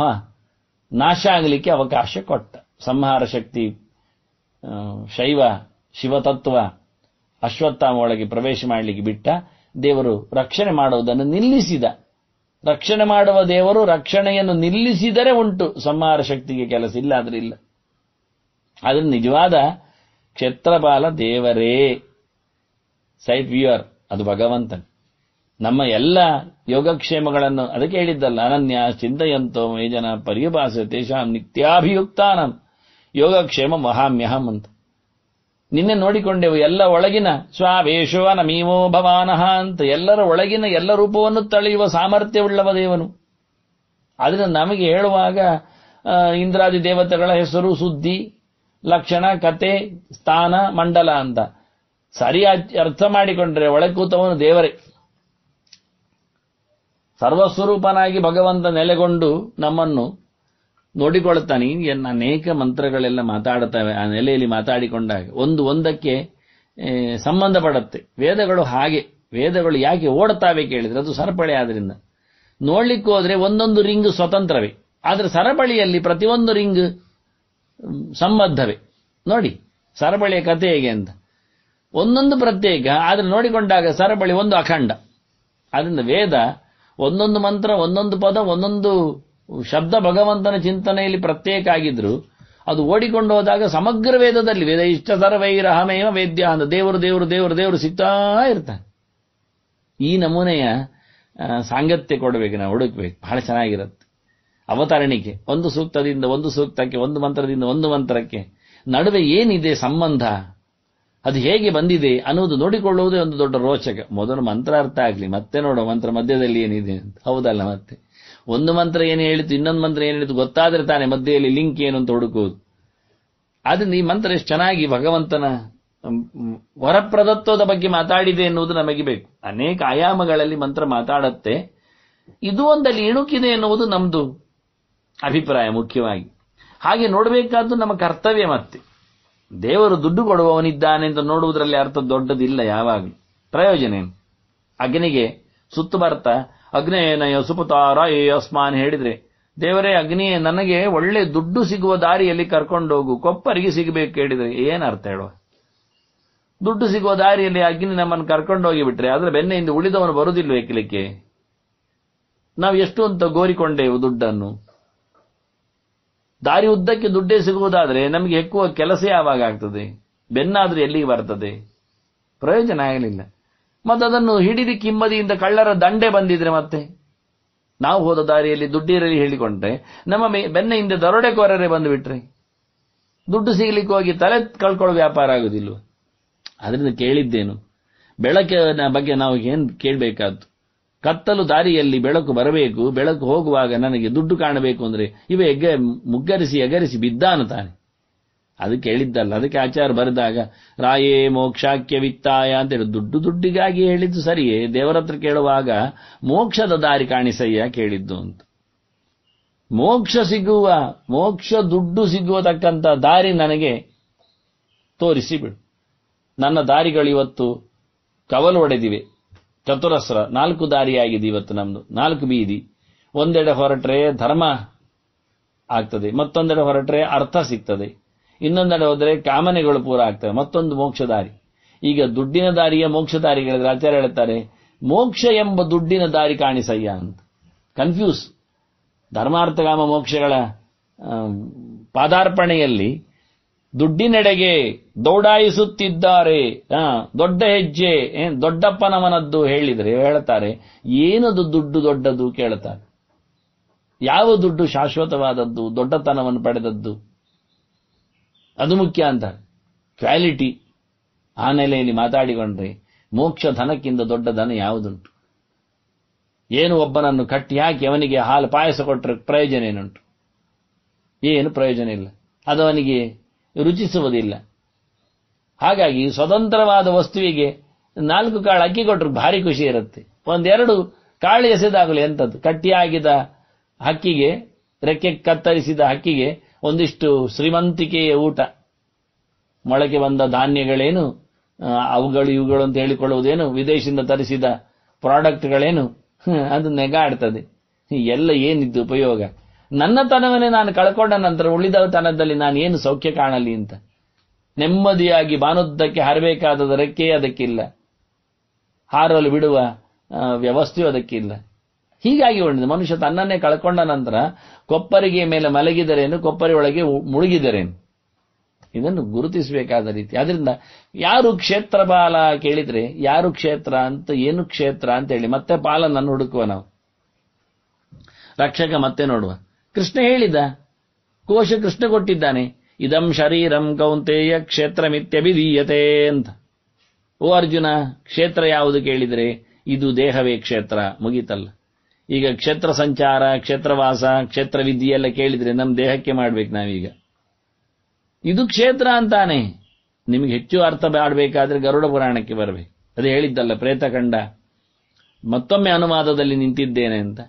ನಾಶ ಆಗಲಿಕ್ಕೆ ಅವಕಾಶ ಕೊಟ್ಟ ಸಂಹಾರ ಶಕ್ತಿ ಶೈವ ಶಿವತತ್ವ ಅಶ್ವತ್ಥಾಮ ಒಳಗೆ ಪ್ರವೇಶ ಮಾಡಲಿಕ್ಕೆ ಬಿಟ್ಟ ದೇವರು ರಕ್ಷಣೆ ಮಾಡುವುದನ್ನು ನಿಲ್ಲಿಸಿದ ರಕ್ಷಣೆ ಮಾಡುವ ದೇವರು ರಕ್ಷಣೆಯನ್ನು ನಿಲ್ಲಿಸಿದರೆ ಉಂಟು ಸಂಹಾರ ಶಕ್ತಿಗೆ ಕೆಲಸ ಇಲ್ಲ ಆದ್ರೆ ಇಲ್ಲ ಆದ್ರೆ ನಿಜವಾದ ಕ್ಷೇತ್ರಪಾಲ ದೇವರೇ ಸೈಟ್ ವ್ಯೂಯರ್ ಅದು ಭಗವಂತನ್ ನಮ್ಮ ಎಲ್ಲ ಯೋಗಕ್ಷೇಮಗಳನ್ನು ಅದಕ್ಕೆ ಹೇಳಿದ್ದಲ್ಲ ಅನನ್ಯ ಚಿಂತೆಯಂತೋ ಮೇಜನ ಪರ್ಯಭಾಸ ತೇಷಾಂ ನಿತ್ಯಾಭಿಯುಕ್ತಾನಂ ಯೋಗಕ್ಷೇಮ ಮಹಾಮ್ಯಹಂ ಅಂತ ನಿನ್ನೆ ನೋಡಿಕೊಂಡೆವು ಎಲ್ಲ ಒಳಗಿನ ಸ್ವಾವೇಶೋ ನಮೀವೋ ಭವಾನಹ ಅಂತ ಎಲ್ಲರ ಒಳಗಿನ ಎಲ್ಲ ರೂಪವನ್ನು ತಳೆಯುವ ಸಾಮರ್ಥ್ಯವುಳ್ಳವ ದೇವನು ಆದರೆ ನಮಗೆ ಹೇಳುವಾಗ ಇಂದ್ರಾದಿ ದೇವತೆಗಳ ಹೆಸರು ಸುದ್ದಿ ಲಕ್ಷಣ ಕತೆ ಸ್ಥಾನ ಮಂಡಲ ಅಂತ ಸರಿ ಅರ್ಥ ಮಾಡಿಕೊಂಡ್ರೆ ಒಳ ಕೂತವನು ದೇವರೇ ಸರ್ವಸ್ವರೂಪನಾಗಿ ಭಗವಂತ ನೆಲೆಗೊಂಡು ನಮ್ಮನ್ನು ನೋಡಿಕೊಳ್ತಾನೆ ಏನು ಅನೇಕ ಮಂತ್ರಗಳೆಲ್ಲ ಮಾತಾಡುತ್ತವೆ ಆ ನೆಲೆಯಲ್ಲಿ ಮಾತಾಡಿಕೊಂಡಾಗ ಒಂದು ಒಂದಕ್ಕೆ ಸಂಬಂಧ ವೇದಗಳು ಹಾಗೆ ವೇದಗಳು ಯಾಕೆ ಓಡ್ತಾವೆ ಕೇಳಿದ್ರೆ ಅದು ಸರಪಳಿ ಆದ್ರಿಂದ ನೋಡ್ಲಿಕ್ಕೆ ಹೋದ್ರೆ ಒಂದೊಂದು ರಿಂಗ್ ಸ್ವತಂತ್ರವೇ ಆದರೆ ಸರಪಳಿಯಲ್ಲಿ ಪ್ರತಿಯೊಂದು ರಿಂಗ್ ಸಂಬದ್ಧವೇ ನೋಡಿ ಸರಪಳಿಯ ಕಥೆ ಹೇಗೆ ಅಂತ ಒಂದೊಂದು ಪ್ರತ್ಯೇಕ ಆದರೆ ನೋಡಿಕೊಂಡಾಗ ಸರಪಳಿ ಒಂದು ಅಖಂಡ ಅದರಿಂದ ವೇದ ಒಂದೊಂದು ಮಂತ್ರ ಒಂದೊಂದು ಪದ ಒಂದೊಂದು ಶಬ್ದ ಭಗವಂತನ ಚಿಂತನೆಯಲ್ಲಿ ಪ್ರತ್ಯೇಕ ಆಗಿದ್ರು ಅದು ಓಡಿಕೊಂಡು ಹೋದಾಗ ಸಮಗ್ರ ವೇದದಲ್ಲಿ ವೇದ ಇಷ್ಟ ಸರ್ವೈರಹಮೇವ ವೇದ್ಯ ಅಂತ ದೇವರು ದೇವರು ದೇವರು ದೇವರು ಸಿಗ್ತಾ ಇರ್ತಾನೆ ಈ ನಮೂನೆಯ ಸಾಂಗತ್ಯ ಕೊಡಬೇಕು ನಾವು ಹುಡುಕ್ಬೇಕು ಬಹಳ ಚೆನ್ನಾಗಿರುತ್ತೆ ಅವತರಣಿಕೆ ಒಂದು ಸೂಕ್ತದಿಂದ ಒಂದು ಸೂಕ್ತಕ್ಕೆ ಒಂದು ಮಂತ್ರದಿಂದ ಒಂದು ಮಂತ್ರಕ್ಕೆ ನಡುವೆ ಏನಿದೆ ಸಂಬಂಧ ಅದು ಹೇಗೆ ಬಂದಿದೆ ಅನ್ನೋದು ನೋಡಿಕೊಳ್ಳುವುದೇ ಒಂದು ದೊಡ್ಡ ರೋಚಕ ಮೊದಲು ಮಂತ್ರ ಅರ್ಥ ಆಗಲಿ ಮತ್ತೆ ನೋಡೋ ಮಂತ್ರ ಮಧ್ಯದಲ್ಲಿ ಏನಿದೆ ಅಂತ ಹೌದಲ್ಲ ಮತ್ತೆ ಒಂದು ಮಂತ್ರ ಏನು ಹೇಳಿತು ಇನ್ನೊಂದು ಮಂತ್ರ ಏನು ಹೇಳಿತು ಗೊತ್ತಾದ್ರೆ ತಾನೆ ಮಧ್ಯೆಯಲ್ಲಿ ಲಿಂಕ್ ಏನು ಅಂತ ಹುಡುಕುವುದು ಆದ್ರಿಂದ ಈ ಮಂತ್ರ ಎಷ್ಟು ಚೆನ್ನಾಗಿ ಭಗವಂತನ ವರಪ್ರದತ್ವದ ಬಗ್ಗೆ ಮಾತಾಡಿದೆ ಎನ್ನುವುದು ನಮಗೆ ಬೇಕು ಅನೇಕ ಆಯಾಮಗಳಲ್ಲಿ ಮಂತ್ರ ಮಾತಾಡತ್ತೆ ಇದು ಒಂದಲ್ಲಿ ಇಣುಕಿದೆ ಎನ್ನುವುದು ನಮ್ದು ಅಭಿಪ್ರಾಯ ಮುಖ್ಯವಾಗಿ ಹಾಗೆ ನೋಡಬೇಕಾದ್ದು ನಮ್ಮ ಕರ್ತವ್ಯ ಮತ್ತೆ ದೇವರು ದುಡ್ಡು ಕೊಡುವವನಿದ್ದಾನೆ ಅಂತ ನೋಡುವುದರಲ್ಲಿ ಅರ್ಥ ದೊಡ್ಡದಿಲ್ಲ ಯಾವಾಗಲೂ ಪ್ರಯೋಜನ ಏನು ಅಗ್ನಿಗೆ ಸುತ್ತು ಬರ್ತಾ ನಯ ಸುಪುತಾರ ಏ ಅಸ್ಮಾನ್ ಹೇಳಿದ್ರೆ ದೇವರೇ ಅಗ್ನಿಯೇ ನನಗೆ ಒಳ್ಳೆ ದುಡ್ಡು ಸಿಗುವ ದಾರಿಯಲ್ಲಿ ಕರ್ಕೊಂಡೋಗು ಕೊಪ್ಪರಿಗೆ ಸಿಗಬೇಕು ಹೇಳಿದ್ರೆ ಏನರ್ಥ ಹೇಳುವ ದುಡ್ಡು ಸಿಗುವ ದಾರಿಯಲ್ಲಿ ಅಗ್ನಿ ನಮ್ಮನ್ನು ಕರ್ಕೊಂಡೋಗಿ ಬಿಟ್ರೆ ಅದರ ಬೆನ್ನೆಯಿಂದ ಉಳಿದವನು ಬರುವುದಿಲ್ವೇ ಕೆಳಕ್ಕೆ ನಾವು ಎಷ್ಟು ಅಂತ ಗೋರಿಕೊಂಡೆವು ದುಡ್ಡನ್ನು ದಾರಿ ಉದ್ದಕ್ಕೆ ದುಡ್ಡೇ ಸಿಗುವುದಾದರೆ ನಮಗೆ ಎಕ್ಕುವ ಕೆಲಸ ಯಾವಾಗ ಆಗ್ತದೆ ಬೆನ್ನಾದ್ರೂ ಎಲ್ಲಿಗೆ ಬರ್ತದೆ ಪ್ರಯೋಜನ ಆಗಲಿಲ್ಲ ಮತ್ತದನ್ನು ಹಿಡಿದು ಕಿಮ್ಮದಿಯಿಂದ ಕಳ್ಳರ ದಂಡೆ ಬಂದಿದ್ರೆ ಮತ್ತೆ ನಾವು ಹೋದ ದಾರಿಯಲ್ಲಿ ದುಡ್ಡಿರಲಿ ಹೇಳಿಕೊಂಡ್ರೆ ನಮ್ಮ ಬೆನ್ನ ಹಿಂದೆ ದರೋಡೆಕೋರರೇ ಬಂದುಬಿಟ್ರೆ ದುಡ್ಡು ಸಿಗಲಿಕ್ಕೆ ಹೋಗಿ ತಲೆ ಕಳ್ಕೊಳ್ಳೋ ವ್ಯಾಪಾರ ಆಗುದಿಲ್ಲ ಅದರಿಂದ ಕೇಳಿದ್ದೇನು ಬೆಳಕಿನ ಬಗ್ಗೆ ನಾವು ಏನು ಕೇಳಬೇಕಾದ್ದು ಕತ್ತಲು ದಾರಿಯಲ್ಲಿ ಬೆಳಕು ಬರಬೇಕು ಬೆಳಕು ಹೋಗುವಾಗ ನನಗೆ ದುಡ್ಡು ಕಾಣಬೇಕು ಅಂದ್ರೆ ಇವೆ ಮುಗ್ಗರಿಸಿ ಎಗರಿಸಿ ಬಿದ್ದಾನು ತಾನೆ ಅದು ಕೇಳಿದ್ದಲ್ಲ ಅದಕ್ಕೆ ಆಚಾರ ಬರೆದಾಗ ರಾಯೇ ಮೋಕ್ಷಾಕ್ಯ ವಿತ್ತಾಯ ಹೇಳಿ ದುಡ್ಡು ದುಡ್ಡಿಗಾಗಿ ಹೇಳಿದ್ದು ಸರಿಯೇ ದೇವರ ಹತ್ರ ಕೇಳುವಾಗ ಮೋಕ್ಷದ ದಾರಿ ಕಾಣಿಸಯ್ಯ ಕೇಳಿದ್ದು ಅಂತ ಮೋಕ್ಷ ಸಿಗುವ ಮೋಕ್ಷ ದುಡ್ಡು ಸಿಗುವತಕ್ಕಂಥ ದಾರಿ ನನಗೆ ತೋರಿಸಿ ಬಿಡು ನನ್ನ ದಾರಿಗಳು ಇವತ್ತು ಕವಲು ಒಡೆದಿವೆ ಚತುರಸ್ರ ನಾಲ್ಕು ದಾರಿಯಾಗಿದೆ ಇವತ್ತು ನಮ್ಮದು ನಾಲ್ಕು ಬೀದಿ ಒಂದೆಡೆ ಹೊರಟ್ರೆ ಧರ್ಮ ಆಗ್ತದೆ ಮತ್ತೊಂದೆಡೆ ಹೊರಟ್ರೆ ಅರ್ಥ ಸಿಗ್ತದೆ ಇನ್ನೊಂದೆಡೆ ಹೋದರೆ ಕಾಮನೆಗಳು ಪೂರ ಆಗ್ತವೆ ಮತ್ತೊಂದು ಮೋಕ್ಷ ದಾರಿ ಈಗ ದುಡ್ಡಿನ ದಾರಿಯ ಮೋಕ್ಷ ಹೇಳಿದ್ರೆ ಆಚಾರ್ಯ ಹೇಳ್ತಾರೆ ಮೋಕ್ಷ ಎಂಬ ದುಡ್ಡಿನ ದಾರಿ ಕಾಣಿಸಯ್ಯ ಅಂತ ಕನ್ಫ್ಯೂಸ್ ಧರ್ಮಾರ್ಥಗಾಮ ಮೋಕ್ಷಗಳ ಪಾದಾರ್ಪಣೆಯಲ್ಲಿ ದುಡ್ಡಿನೆಡೆಗೆ ದೌಡಾಯಿಸುತ್ತಿದ್ದಾರೆ ದೊಡ್ಡ ಹೆಜ್ಜೆ ಏನ್ ದೊಡ್ಡಪ್ಪನವನದ್ದು ಹೇಳಿದರೆ ಹೇಳ್ತಾರೆ ಏನದು ದುಡ್ಡು ದೊಡ್ಡದು ಕೇಳ್ತಾರೆ ಯಾವ ದುಡ್ಡು ಶಾಶ್ವತವಾದದ್ದು ದೊಡ್ಡತನವನ್ನು ಪಡೆದದ್ದು ಅದು ಮುಖ್ಯ ಅಂತ ಕ್ವಾಲಿಟಿ ಆ ನೆಲೆಯಲ್ಲಿ ಮಾತಾಡಿಕೊಂಡ್ರೆ ಮೋಕ್ಷ ಧನಕ್ಕಿಂತ ದೊಡ್ಡ ಧನ ಯಾವುದುಂಟು ಏನು ಒಬ್ಬನನ್ನು ಕಟ್ಟಿ ಹಾಕಿ ಅವನಿಗೆ ಹಾಲು ಪಾಯಸ ಕೊಟ್ಟರೆ ಪ್ರಯೋಜನ ಏನುಂಟು ಏನು ಪ್ರಯೋಜನ ಇಲ್ಲ ಅದು ಅವನಿಗೆ ರುಚಿಸುವುದಿಲ್ಲ ಹಾಗಾಗಿ ಸ್ವತಂತ್ರವಾದ ವಸ್ತುವಿಗೆ ನಾಲ್ಕು ಕಾಳು ಅಕ್ಕಿ ಕೊಟ್ಟರು ಭಾರಿ ಖುಷಿ ಇರುತ್ತೆ ಒಂದೆರಡು ಕಾಳು ಎಸೆದಾಗಲಿ ಎಂಥದ್ದು ಕಟ್ಟಿಯಾಗಿದ ಹಕ್ಕಿಗೆ ರೆಕ್ಕೆ ಕತ್ತರಿಸಿದ ಹಕ್ಕಿಗೆ ಒಂದಿಷ್ಟು ಶ್ರೀಮಂತಿಕೆಯ ಊಟ ಮೊಳಕೆ ಬಂದ ಧಾನ್ಯಗಳೇನು ಅವುಗಳು ಇವುಗಳು ಅಂತ ಹೇಳಿಕೊಳ್ಳುವುದೇನು ವಿದೇಶದಿಂದ ತರಿಸಿದ ಪ್ರಾಡಕ್ಟ್ಗಳೇನು ಅದು ನೆಗಾಡ್ತದೆ ಎಲ್ಲ ಏನಿದ್ದು ಉಪಯೋಗ ನನ್ನ ತನವನ್ನೇ ನಾನು ಕಳ್ಕೊಂಡ ನಂತರ ಉಳಿದ ತನದಲ್ಲಿ ನಾನು ಏನು ಸೌಖ್ಯ ಕಾಣಲಿ ಅಂತ ನೆಮ್ಮದಿಯಾಗಿ ಬಾನುದ್ದಕ್ಕೆ ಹಾರಬೇಕಾದ ರೆಕ್ಕೆ ಅದಕ್ಕಿಲ್ಲ ಹಾರಲು ಬಿಡುವ ವ್ಯವಸ್ಥೆಯೂ ಅದಕ್ಕಿಲ್ಲ ಹೀಗಾಗಿ ಹೊಂದಿದೆ ಮನುಷ್ಯ ತನ್ನನ್ನೇ ಕಳ್ಕೊಂಡ ನಂತರ ಕೊಪ್ಪರಿಗೆ ಮೇಲೆ ಮಲಗಿದರೇನು ಕೊಪ್ಪರಿ ಒಳಗೆ ಮುಳುಗಿದರೇನು ಇದನ್ನು ಗುರುತಿಸಬೇಕಾದ ರೀತಿ ಅದರಿಂದ ಯಾರು ಕ್ಷೇತ್ರ ಬಾಲ ಕೇಳಿದ್ರೆ ಯಾರು ಕ್ಷೇತ್ರ ಅಂತ ಏನು ಕ್ಷೇತ್ರ ಅಂತ ಹೇಳಿ ಮತ್ತೆ ಪಾಲನನ್ನು ಹುಡುಕುವ ನಾವು ರಕ್ಷಕ ಮತ್ತೆ ನೋಡುವ ಕೃಷ್ಣ ಹೇಳಿದ ಕೋಶ ಕೃಷ್ಣ ಕೊಟ್ಟಿದ್ದಾನೆ ಇದಂ ಶರೀರಂ ಕೌಂತೆಯ ಕ್ಷೇತ್ರ ಮಿತ್ಯಭಿಧೀಯತೆ ಅಂತ ಓ ಅರ್ಜುನ ಕ್ಷೇತ್ರ ಯಾವುದು ಕೇಳಿದರೆ ಇದು ದೇಹವೇ ಕ್ಷೇತ್ರ ಮುಗಿತಲ್ಲ ಈಗ ಕ್ಷೇತ್ರ ಸಂಚಾರ ಕ್ಷೇತ್ರವಾಸ ಕ್ಷೇತ್ರ ವಿದ್ಯೆ ಎಲ್ಲ ಕೇಳಿದರೆ ನಮ್ಮ ದೇಹಕ್ಕೆ ಮಾಡ್ಬೇಕು ನಾವೀಗ ಇದು ಕ್ಷೇತ್ರ ಅಂತಾನೆ ನಿಮಗೆ ಹೆಚ್ಚು ಅರ್ಥ ಮಾಡಬೇಕಾದ್ರೆ ಗರುಡ ಪುರಾಣಕ್ಕೆ ಬರಬೇಕು ಅದು ಹೇಳಿದ್ದಲ್ಲ ಪ್ರೇತಖಂಡ ಮತ್ತೊಮ್ಮೆ ಅನುವಾದದಲ್ಲಿ ನಿಂತಿದ್ದೇನೆ ಅಂತ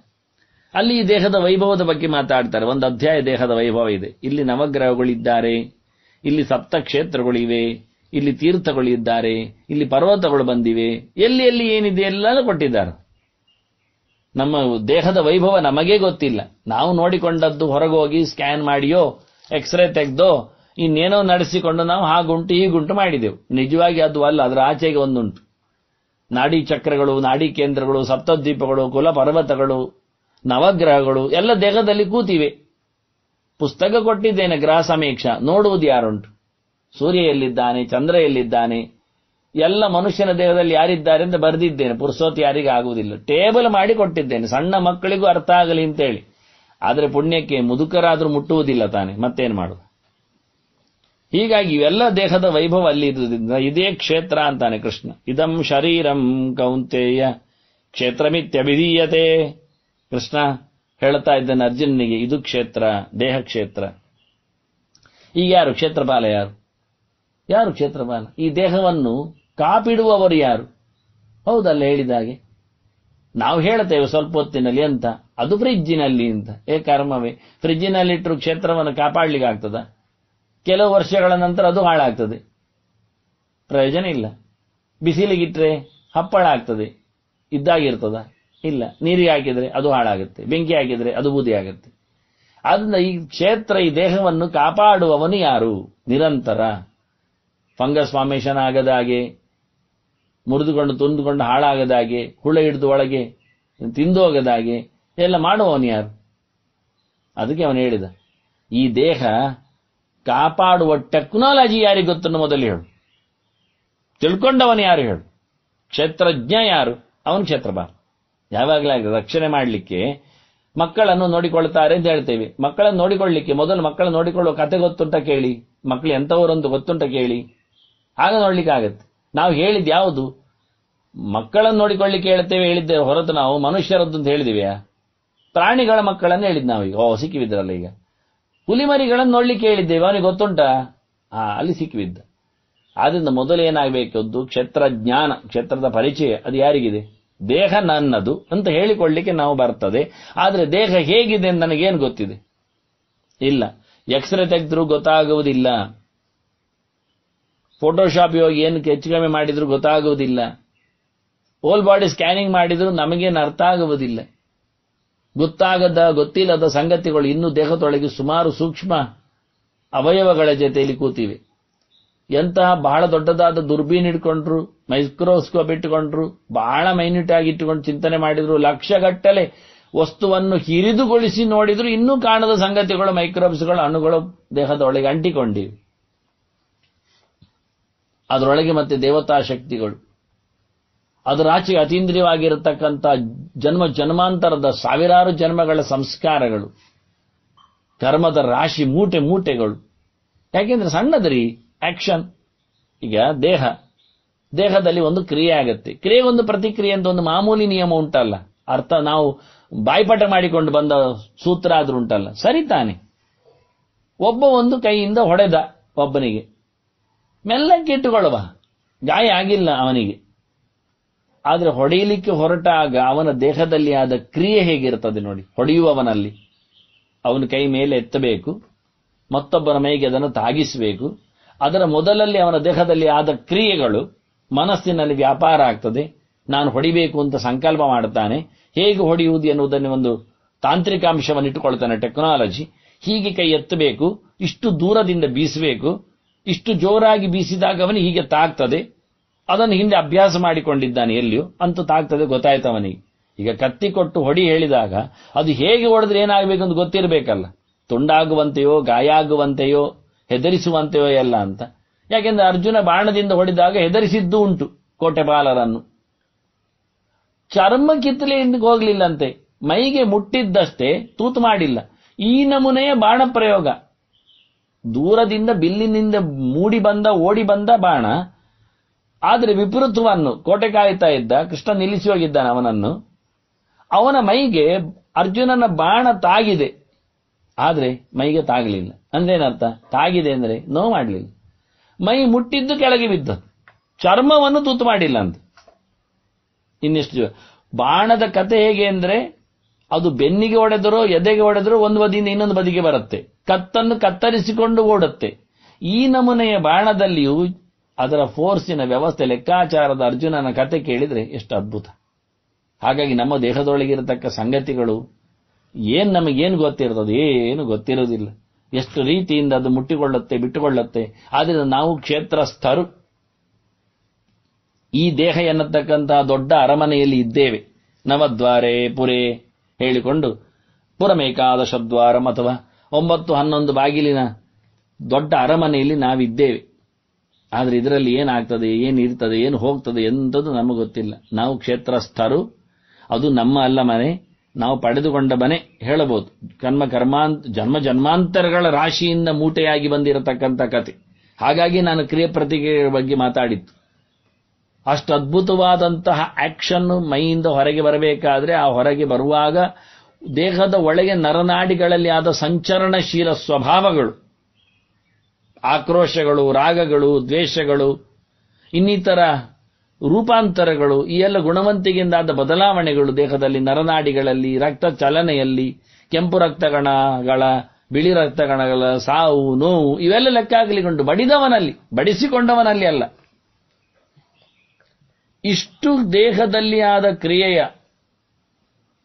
ಅಲ್ಲಿ ಈ ದೇಹದ ವೈಭವದ ಬಗ್ಗೆ ಮಾತಾಡ್ತಾರೆ ಒಂದು ಅಧ್ಯಾಯ ದೇಹದ ವೈಭವ ಇದೆ ಇಲ್ಲಿ ನವಗ್ರಹಗಳಿದ್ದಾರೆ ಇಲ್ಲಿ ಸಪ್ತ ಕ್ಷೇತ್ರಗಳಿವೆ ಇಲ್ಲಿ ತೀರ್ಥಗಳಿದ್ದಾರೆ ಇಲ್ಲಿ ಪರ್ವತಗಳು ಬಂದಿವೆ ಎಲ್ಲಿ ಎಲ್ಲಿ ಏನಿದೆ ಎಲ್ಲ ಕೊಟ್ಟಿದ್ದಾರೆ ನಮ್ಮ ದೇಹದ ವೈಭವ ನಮಗೇ ಗೊತ್ತಿಲ್ಲ ನಾವು ನೋಡಿಕೊಂಡದ್ದು ಹೊರಗೋಗಿ ಸ್ಕ್ಯಾನ್ ಮಾಡಿಯೋ ಎಕ್ಸ್ರೇ ತೆಗೆದೋ ಇನ್ನೇನೋ ನಡೆಸಿಕೊಂಡು ನಾವು ಹಾಗುಂಟು ಗುಂಟು ಮಾಡಿದೆವು ನಿಜವಾಗಿ ಅದು ಅಲ್ಲ ಅದರ ಆಚೆಗೆ ಒಂದುಂಟು ನಾಡಿ ಚಕ್ರಗಳು ನಾಡಿ ಕೇಂದ್ರಗಳು ಸಪ್ತದ್ವೀಪಗಳು ಪರ್ವತಗಳು ನವಗ್ರಹಗಳು ಎಲ್ಲ ದೇಹದಲ್ಲಿ ಕೂತಿವೆ ಪುಸ್ತಕ ಕೊಟ್ಟಿದ್ದೇನೆ ಗ್ರಹ ಸಮೀಕ್ಷ ನೋಡುವುದು ಯಾರುಂಟು ಸೂರ್ಯ ಎಲ್ಲಿದ್ದಾನೆ ಚಂದ್ರ ಎಲ್ಲಿದ್ದಾನೆ ಎಲ್ಲ ಮನುಷ್ಯನ ದೇಹದಲ್ಲಿ ಯಾರಿದ್ದಾರೆ ಅಂತ ಬರೆದಿದ್ದೇನೆ ಪುರುಸೋತ್ ಯಾರಿಗೆ ಆಗುವುದಿಲ್ಲ ಟೇಬಲ್ ಮಾಡಿ ಕೊಟ್ಟಿದ್ದೇನೆ ಸಣ್ಣ ಮಕ್ಕಳಿಗೂ ಅರ್ಥ ಆಗಲಿ ಅಂತೇಳಿ ಆದರೆ ಪುಣ್ಯಕ್ಕೆ ಮುದುಕರಾದರೂ ಮುಟ್ಟುವುದಿಲ್ಲ ತಾನೆ ಮತ್ತೇನು ಮಾಡುದು ಹೀಗಾಗಿ ಇವೆಲ್ಲ ದೇಹದ ವೈಭವ ಅಲ್ಲಿ ಇದ್ದುದರಿಂದ ಇದೇ ಕ್ಷೇತ್ರ ಅಂತಾನೆ ಕೃಷ್ಣ ಇದಂ ಶರೀರಂ ಕೌಂತೆಯ ಕ್ಷೇತ್ರಮಿತ್ಯಭಿಧೀಯತೆ ಕೃಷ್ಣ ಹೇಳ್ತಾ ಇದ್ದಾನೆ ಅರ್ಜುನಿಗೆ ಇದು ಕ್ಷೇತ್ರ ದೇಹ ಕ್ಷೇತ್ರ ಈಗ ಯಾರು ಕ್ಷೇತ್ರಪಾಲ ಯಾರು ಯಾರು ಕ್ಷೇತ್ರಪಾಲ ಈ ದೇಹವನ್ನು ಕಾಪಿಡುವವರು ಯಾರು ಹೌದಲ್ಲ ಹೇಳಿದ ಹಾಗೆ ನಾವು ಹೇಳ್ತೇವೆ ಸ್ವಲ್ಪ ಹೊತ್ತಿನಲ್ಲಿ ಅಂತ ಅದು ಫ್ರಿಜ್ಜಿನಲ್ಲಿ ಅಂತ ಏ ಕರ್ಮವೇ ಫ್ರಿಜ್ಜಿನಲ್ಲಿಟ್ಟರು ಕ್ಷೇತ್ರವನ್ನು ಕಾಪಾಡಲಿಕ್ಕೆ ಆಗ್ತದ ಕೆಲವು ವರ್ಷಗಳ ನಂತರ ಅದು ಹಾಳಾಗ್ತದೆ ಪ್ರಯೋಜನ ಇಲ್ಲ ಬಿಸಿಲಿಗಿಟ್ರೆ ಹಪ್ಪಳ ಆಗ್ತದೆ ಇದ್ದಾಗಿರ್ತದ ಇಲ್ಲ ನೀರಿಗೆ ಹಾಕಿದರೆ ಅದು ಹಾಳಾಗುತ್ತೆ ಬೆಂಕಿ ಹಾಕಿದರೆ ಅದು ಬೂದಿ ಆಗುತ್ತೆ ಆದ್ದರಿಂದ ಈ ಕ್ಷೇತ್ರ ಈ ದೇಹವನ್ನು ಕಾಪಾಡುವವನು ಯಾರು ನಿರಂತರ ಫಂಗಸ್ ಫಾರ್ಮೇಶನ್ ಆಗದ ಹಾಗೆ ಮುರಿದುಕೊಂಡು ತುಂದುಕೊಂಡು ಹಾಳಾಗದಾಗೆ ಹುಳ ಹಿಡಿದು ಒಳಗೆ ತಿಂದು ಹೋಗದಾಗೆ ಎಲ್ಲ ಮಾಡುವವನು ಯಾರು ಅದಕ್ಕೆ ಅವನು ಹೇಳಿದ ಈ ದೇಹ ಕಾಪಾಡುವ ಟೆಕ್ನಾಲಜಿ ಯಾರಿಗೆ ಗೊತ್ತನ್ನು ಮೊದಲು ಹೇಳು ತಿಳ್ಕೊಂಡವನು ಯಾರು ಹೇಳು ಕ್ಷೇತ್ರಜ್ಞ ಯಾರು ಅವನು ಕ್ಷೇತ್ರ ಯಾವಾಗಲೇ ಆಗಿದೆ ರಕ್ಷಣೆ ಮಾಡಲಿಕ್ಕೆ ಮಕ್ಕಳನ್ನು ನೋಡಿಕೊಳ್ತಾರೆ ಅಂತ ಹೇಳ್ತೇವೆ ಮಕ್ಕಳನ್ನು ನೋಡಿಕೊಳ್ಳಿಕ್ಕೆ ಮೊದಲು ಮಕ್ಕಳನ್ನು ನೋಡಿಕೊಳ್ಳುವ ಕತೆ ಗೊತ್ತುಂಟ ಕೇಳಿ ಮಕ್ಕಳು ಎಂಥವರೊಂದು ಗೊತ್ತುಂಟ ಕೇಳಿ ಆಗ ನೋಡ್ಲಿಕ್ಕೆ ಆಗತ್ತೆ ನಾವು ಹೇಳಿದ್ದು ಯಾವುದು ಮಕ್ಕಳನ್ನು ನೋಡಿಕೊಳ್ಳಿಕ್ಕೆ ಹೇಳ್ತೇವೆ ಹೇಳಿದ್ದೆ ಹೊರತು ನಾವು ಮನುಷ್ಯರದ್ದು ಅಂತ ಹೇಳಿದಿವೆಯಾ ಪ್ರಾಣಿಗಳ ಮಕ್ಕಳನ್ನು ಹೇಳಿದ್ ನಾವು ಈಗ ಓ ಸಿಕ್ಕಿಬಿದ್ರಲ್ಲ ಈಗ ಹುಲಿಮರಿಗಳನ್ನು ನೋಡ್ಲಿಕ್ಕೆ ಹೇಳಿದ್ದೇವೆ ಅವನಿಗೆ ಗೊತ್ತುಂಟಾ ಆ ಅಲ್ಲಿ ಸಿಕ್ಕಿಬಿದ್ದ ಆದ್ರಿಂದ ಮೊದಲು ಏನಾಗಬೇಕದ್ದು ಕ್ಷೇತ್ರ ಜ್ಞಾನ ಕ್ಷೇತ್ರದ ಪರಿಚಯ ಅದು ಯಾರಿಗಿದೆ ದೇಹ ನನ್ನದು ಅಂತ ಹೇಳಿಕೊಳ್ಳಿಕ್ಕೆ ನಾವು ಬರ್ತದೆ ಆದರೆ ದೇಹ ಹೇಗಿದೆ ಅಂತ ನನಗೇನು ಗೊತ್ತಿದೆ ಇಲ್ಲ ಎಕ್ಸ್ರೇ ತೆಗೆದ್ರೂ ಗೊತ್ತಾಗುವುದಿಲ್ಲ ಫೋಟೋಶಾಪ್ ಇವಾಗ ಏನಕ್ಕೆ ಹೆಚ್ಚು ಕಡಿಮೆ ಮಾಡಿದ್ರು ಗೊತ್ತಾಗುವುದಿಲ್ಲ ಹೋಲ್ ಬಾಡಿ ಸ್ಕ್ಯಾನಿಂಗ್ ಮಾಡಿದ್ರು ನಮಗೇನು ಅರ್ಥ ಆಗುವುದಿಲ್ಲ ಗೊತ್ತಾಗದ ಗೊತ್ತಿಲ್ಲದ ಸಂಗತಿಗಳು ಇನ್ನೂ ದೇಹದೊಳಗೆ ಸುಮಾರು ಸೂಕ್ಷ್ಮ ಅವಯವಗಳ ಜೊತೆಯಲ್ಲಿ ಕೂತಿವೆ ಎಂತಹ ಬಹಳ ದೊಡ್ಡದಾದ ದುರ್ಬೀನ್ ಇಟ್ಕೊಂಡ್ರು ಮೈಕ್ರೋಸ್ಕೋಪ್ ಇಟ್ಟುಕೊಂಡ್ರು ಬಹಳ ಮೈನ್ಯೂಟ್ ಆಗಿ ಇಟ್ಟುಕೊಂಡು ಚಿಂತನೆ ಮಾಡಿದ್ರು ಲಕ್ಷಗಟ್ಟಲೆ ವಸ್ತುವನ್ನು ಹಿರಿದುಗೊಳಿಸಿ ನೋಡಿದ್ರು ಇನ್ನೂ ಕಾಣದ ಸಂಗತಿಗಳು ಮೈಕ್ರೋಬ್ಸ್ಗಳು ಅಣುಗಳು ದೇಹದೊಳಗೆ ಅಂಟಿಕೊಂಡಿವೆ ಅದರೊಳಗೆ ಮತ್ತೆ ದೇವತಾ ಶಕ್ತಿಗಳು ಆಚೆಗೆ ಅತೀಂದ್ರಿಯವಾಗಿರತಕ್ಕಂಥ ಜನ್ಮ ಜನ್ಮಾಂತರದ ಸಾವಿರಾರು ಜನ್ಮಗಳ ಸಂಸ್ಕಾರಗಳು ಕರ್ಮದ ರಾಶಿ ಮೂಟೆ ಮೂಟೆಗಳು ಯಾಕೆಂದ್ರೆ ಸಣ್ಣದ್ರಿ ಆಕ್ಷನ್ ಈಗ ದೇಹ ದೇಹದಲ್ಲಿ ಒಂದು ಕ್ರಿಯೆ ಆಗುತ್ತೆ ಕ್ರಿಯೆ ಒಂದು ಪ್ರತಿಕ್ರಿಯೆ ಅಂತ ಒಂದು ಮಾಮೂಲಿ ನಿಯಮ ಉಂಟಲ್ಲ ಅರ್ಥ ನಾವು ಬಾಯ್ಪಟ ಮಾಡಿಕೊಂಡು ಬಂದ ಸೂತ್ರ ಆದ್ರೂ ಉಂಟಲ್ಲ ಸರಿ ತಾನೆ ಒಬ್ಬ ಒಂದು ಕೈಯಿಂದ ಹೊಡೆದ ಒಬ್ಬನಿಗೆ ಮೆಲ್ಲಕ್ಕೆ ಇಟ್ಟುಕೊಳ್ಳುವ ಗಾಯ ಆಗಿಲ್ಲ ಅವನಿಗೆ ಆದರೆ ಹೊಡೆಯಲಿಕ್ಕೆ ಹೊರಟಾಗ ಅವನ ದೇಹದಲ್ಲಿ ಆದ ಕ್ರಿಯೆ ಹೇಗಿರುತ್ತದೆ ನೋಡಿ ಹೊಡೆಯುವವನಲ್ಲಿ ಅವನ ಕೈ ಮೇಲೆ ಎತ್ತಬೇಕು ಮತ್ತೊಬ್ಬನ ಮೈಗೆ ಅದನ್ನು ತಾಗಿಸಬೇಕು ಅದರ ಮೊದಲಲ್ಲಿ ಅವನ ದೇಹದಲ್ಲಿ ಆದ ಕ್ರಿಯೆಗಳು ಮನಸ್ಸಿನಲ್ಲಿ ವ್ಯಾಪಾರ ಆಗ್ತದೆ ನಾನು ಹೊಡಿಬೇಕು ಅಂತ ಸಂಕಲ್ಪ ಮಾಡ್ತಾನೆ ಹೇಗೆ ಹೊಡೆಯುವುದು ಎನ್ನುವುದನ್ನು ಒಂದು ತಾಂತ್ರಿಕಾಂಶವನ್ನು ಇಟ್ಟುಕೊಳ್ತಾನೆ ಟೆಕ್ನಾಲಜಿ ಹೀಗೆ ಕೈ ಎತ್ತಬೇಕು ಇಷ್ಟು ದೂರದಿಂದ ಬೀಸಬೇಕು ಇಷ್ಟು ಜೋರಾಗಿ ಬೀಸಿದಾಗ ಅವನಿಗೆ ಹೀಗೆ ತಾಗ್ತದೆ ಅದನ್ನು ಹಿಂದೆ ಅಭ್ಯಾಸ ಮಾಡಿಕೊಂಡಿದ್ದಾನೆ ಎಲ್ಲಿಯೋ ಅಂತ ತಾಗ್ತದೆ ಗೊತ್ತಾಯ್ತು ಅವನಿಗೆ ಈಗ ಕತ್ತಿ ಕೊಟ್ಟು ಹೊಡಿ ಹೇಳಿದಾಗ ಅದು ಹೇಗೆ ಹೊಡೆದ್ರೆ ಏನಾಗಬೇಕಂತ ಗೊತ್ತಿರಬೇಕಲ್ಲ ತುಂಡಾಗುವಂತೆಯೋ ಗಾಯ ಆಗುವಂತೆಯೋ ಹೆದರಿಸುವಂತೆಯೋ ಎಲ್ಲ ಅಂತ ಯಾಕೆಂದ್ರೆ ಅರ್ಜುನ ಬಾಣದಿಂದ ಹೊಡೆದಾಗ ಹೆದರಿಸಿದ್ದು ಉಂಟು ಕೋಟೆಪಾಲರನ್ನು ಚರ್ಮ ಕಿತ್ತಲೆಯಿಂದ ಹೋಗ್ಲಿಲ್ಲಂತೆ ಮೈಗೆ ಮುಟ್ಟಿದ್ದಷ್ಟೇ ತೂತು ಮಾಡಿಲ್ಲ ಈ ನಮೂನೆಯ ಬಾಣ ಪ್ರಯೋಗ ದೂರದಿಂದ ಬಿಲ್ಲಿನಿಂದ ಮೂಡಿ ಬಂದ ಓಡಿ ಬಂದ ಬಾಣ ಆದರೆ ವಿಪರೀತವನ್ನು ಕೋಟೆ ಕಾಯುತ್ತಾ ಇದ್ದ ಕೃಷ್ಣ ನಿಲ್ಲಿಸಿ ಹೋಗಿದ್ದಾನೆ ಅವನನ್ನು ಅವನ ಮೈಗೆ ಅರ್ಜುನನ ಬಾಣ ತಾಗಿದೆ ಆದರೆ ಮೈಗೆ ತಾಗಲಿಲ್ಲ ಅಂದ್ರೆ ಏನರ್ಥ ತಾಗಿದೆ ಅಂದ್ರೆ ನೋವು ಮಾಡಲಿಲ್ಲ ಮೈ ಮುಟ್ಟಿದ್ದು ಕೆಳಗೆ ಬಿದ್ದ ಚರ್ಮವನ್ನು ತೂತು ಮಾಡಿಲ್ಲ ಅಂತ ಇನ್ನೆಷ್ಟು ಬಾಣದ ಕತೆ ಹೇಗೆ ಅಂದ್ರೆ ಅದು ಬೆನ್ನಿಗೆ ಹೊಡೆದರೂ ಎದೆಗೆ ಹೊಡೆದರೂ ಒಂದು ಬದಿಯಿಂದ ಇನ್ನೊಂದು ಬದಿಗೆ ಬರುತ್ತೆ ಕತ್ತನ್ನು ಕತ್ತರಿಸಿಕೊಂಡು ಓಡುತ್ತೆ ಈ ನಮೂನೆಯ ಬಾಣದಲ್ಲಿಯೂ ಅದರ ಫೋರ್ಸಿನ ವ್ಯವಸ್ಥೆ ಲೆಕ್ಕಾಚಾರದ ಅರ್ಜುನನ ಕತೆ ಕೇಳಿದರೆ ಎಷ್ಟು ಅದ್ಭುತ ಹಾಗಾಗಿ ನಮ್ಮ ದೇಹದೊಳಗಿರತಕ್ಕ ಸಂಗತಿಗಳು ಏನು ನಮಗೇನು ಗೊತ್ತಿರೋದು ಏನು ಗೊತ್ತಿರೋದಿಲ್ಲ ಎಷ್ಟು ರೀತಿಯಿಂದ ಅದು ಮುಟ್ಟಿಕೊಳ್ಳುತ್ತೆ ಬಿಟ್ಟುಕೊಳ್ಳುತ್ತೆ ಆದ್ರಿಂದ ನಾವು ಕ್ಷೇತ್ರಸ್ಥರು ಈ ದೇಹ ಎನ್ನತಕ್ಕಂತಹ ದೊಡ್ಡ ಅರಮನೆಯಲ್ಲಿ ಇದ್ದೇವೆ ನವದ್ವಾರೆ ಪುರೆ ಹೇಳಿಕೊಂಡು ಪುರಮೇಕಾದಶದ್ವಾರಂ ಅಥವಾ ಒಂಬತ್ತು ಹನ್ನೊಂದು ಬಾಗಿಲಿನ ದೊಡ್ಡ ಅರಮನೆಯಲ್ಲಿ ನಾವಿದ್ದೇವೆ ಆದರೆ ಇದರಲ್ಲಿ ಏನಾಗ್ತದೆ ಏನಿರ್ತದೆ ಏನು ಹೋಗ್ತದೆ ಎಂಥದ್ದು ನಮಗೆ ಗೊತ್ತಿಲ್ಲ ನಾವು ಕ್ಷೇತ್ರಸ್ಥರು ಅದು ನಮ್ಮ ಅಲ್ಲ ಮನೆ ನಾವು ಪಡೆದುಕೊಂಡ ಮನೆ ಹೇಳಬಹುದು ಕರ್ಮ ಕರ್ಮಾಂತ ಜನ್ಮ ಜನ್ಮಾಂತರಗಳ ರಾಶಿಯಿಂದ ಮೂಟೆಯಾಗಿ ಬಂದಿರತಕ್ಕಂಥ ಕತೆ ಹಾಗಾಗಿ ನಾನು ಕ್ರಿಯೆ ಪ್ರತಿಕ್ರಿಯೆಯ ಬಗ್ಗೆ ಮಾತಾಡಿತ್ತು ಅಷ್ಟು ಅದ್ಭುತವಾದಂತಹ ಆಕ್ಷನ್ ಮೈಯಿಂದ ಹೊರಗೆ ಬರಬೇಕಾದ್ರೆ ಆ ಹೊರಗೆ ಬರುವಾಗ ದೇಹದ ಒಳಗೆ ನರನಾಡಿಗಳಲ್ಲಿ ಆದ ಸಂಚರಣಶೀಲ ಸ್ವಭಾವಗಳು ಆಕ್ರೋಶಗಳು ರಾಗಗಳು ದ್ವೇಷಗಳು ಇನ್ನಿತರ ರೂಪಾಂತರಗಳು ಈ ಎಲ್ಲ ಗುಣವಂತಿಗೆಯಿಂದಾದ ಬದಲಾವಣೆಗಳು ದೇಹದಲ್ಲಿ ನರನಾಡಿಗಳಲ್ಲಿ ರಕ್ತ ಚಲನೆಯಲ್ಲಿ ಕೆಂಪು ರಕ್ತಗಣಗಳ ಬಿಳಿ ರಕ್ತಗಣಗಳ ಸಾವು ನೋವು ಇವೆಲ್ಲ ಲೆಕ್ಕಾಗಲಿಗೊಂಡು ಬಡಿದವನಲ್ಲಿ ಬಡಿಸಿಕೊಂಡವನಲ್ಲಿ ಅಲ್ಲ ಇಷ್ಟು ದೇಹದಲ್ಲಿ ಆದ ಕ್ರಿಯೆಯ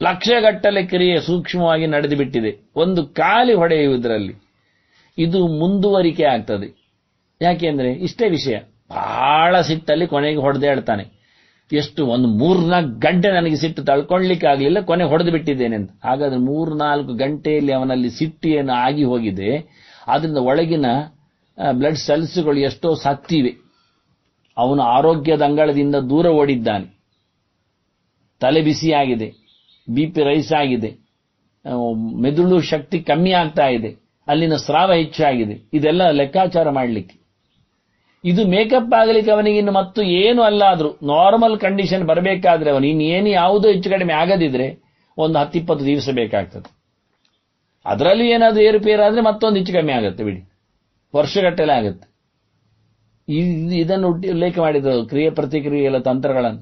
ಲಕ್ಷಗಟ್ಟಲೆ ಕ್ರಿಯೆ ಸೂಕ್ಷ್ಮವಾಗಿ ನಡೆದು ಬಿಟ್ಟಿದೆ ಒಂದು ಕಾಲಿ ಹೊಡೆಯುವುದರಲ್ಲಿ ಇದು ಮುಂದುವರಿಕೆ ಆಗ್ತದೆ ಯಾಕೆಂದ್ರೆ ಇಷ್ಟೇ ವಿಷಯ ಬಹಳ ಸಿಟ್ಟಲ್ಲಿ ಕೊನೆಗೆ ಹೇಳ್ತಾನೆ ಎಷ್ಟು ಒಂದು ಮೂರ್ನಾಲ್ಕು ಗಂಟೆ ನನಗೆ ಸಿಟ್ಟು ತಳ್ಕೊಳ್ಲಿಕ್ಕೆ ಆಗಲಿಲ್ಲ ಕೊನೆ ಹೊಡೆದು ಬಿಟ್ಟಿದ್ದೇನೆ ಅಂತ ಹಾಗಾದ್ರೆ ಮೂರ್ನಾಲ್ಕು ಗಂಟೆಯಲ್ಲಿ ಅವನಲ್ಲಿ ಸಿಟ್ಟು ಏನು ಆಗಿ ಹೋಗಿದೆ ಅದರಿಂದ ಒಳಗಿನ ಬ್ಲಡ್ ಸೆಲ್ಸ್ಗಳು ಎಷ್ಟೋ ಸತ್ತಿವೆ ಅವನು ಆರೋಗ್ಯದ ಅಂಗಳದಿಂದ ದೂರ ಓಡಿದ್ದಾನೆ ತಲೆ ಬಿಸಿಯಾಗಿದೆ ಬಿ ಪಿ ರೈಸ್ ಆಗಿದೆ ಮೆದುಳು ಶಕ್ತಿ ಕಮ್ಮಿ ಆಗ್ತಾ ಇದೆ ಅಲ್ಲಿನ ಸ್ರಾವ ಹೆಚ್ಚಾಗಿದೆ ಇದೆಲ್ಲ ಲೆಕ್ಕಾಚಾರ ಮಾಡಲಿಕ್ಕೆ ಇದು ಮೇಕಪ್ ಆಗಲಿಕ್ಕೆ ಅವನಿಗೆ ಇನ್ನು ಮತ್ತು ಏನು ಅಲ್ಲಾದರೂ ನಾರ್ಮಲ್ ಕಂಡೀಷನ್ ಬರಬೇಕಾದ್ರೆ ಅವನು ಇನ್ನೇನು ಯಾವುದೋ ಹೆಚ್ಚು ಕಡಿಮೆ ಆಗದಿದ್ರೆ ಒಂದು ಹತ್ತಿಪ್ಪತ್ತು ದಿವಸ ಬೇಕಾಗ್ತದೆ ಅದರಲ್ಲಿ ಏನಾದರೂ ಏರುಪೇರಾದ್ರೆ ಮತ್ತೊಂದು ಹೆಚ್ಚು ಕಮ್ಮಿ ಆಗುತ್ತೆ ಬಿಡಿ ವರ್ಷಗಟ್ಟಲೆ ಆಗುತ್ತೆ ಇದನ್ನು ಉಲ್ಲೇಖ ಮಾಡಿದರು ಕ್ರಿಯೆ ಪ್ರತಿಕ್ರಿಯೆ ಎಲ್ಲ ತಂತ್ರಗಳನ್ನು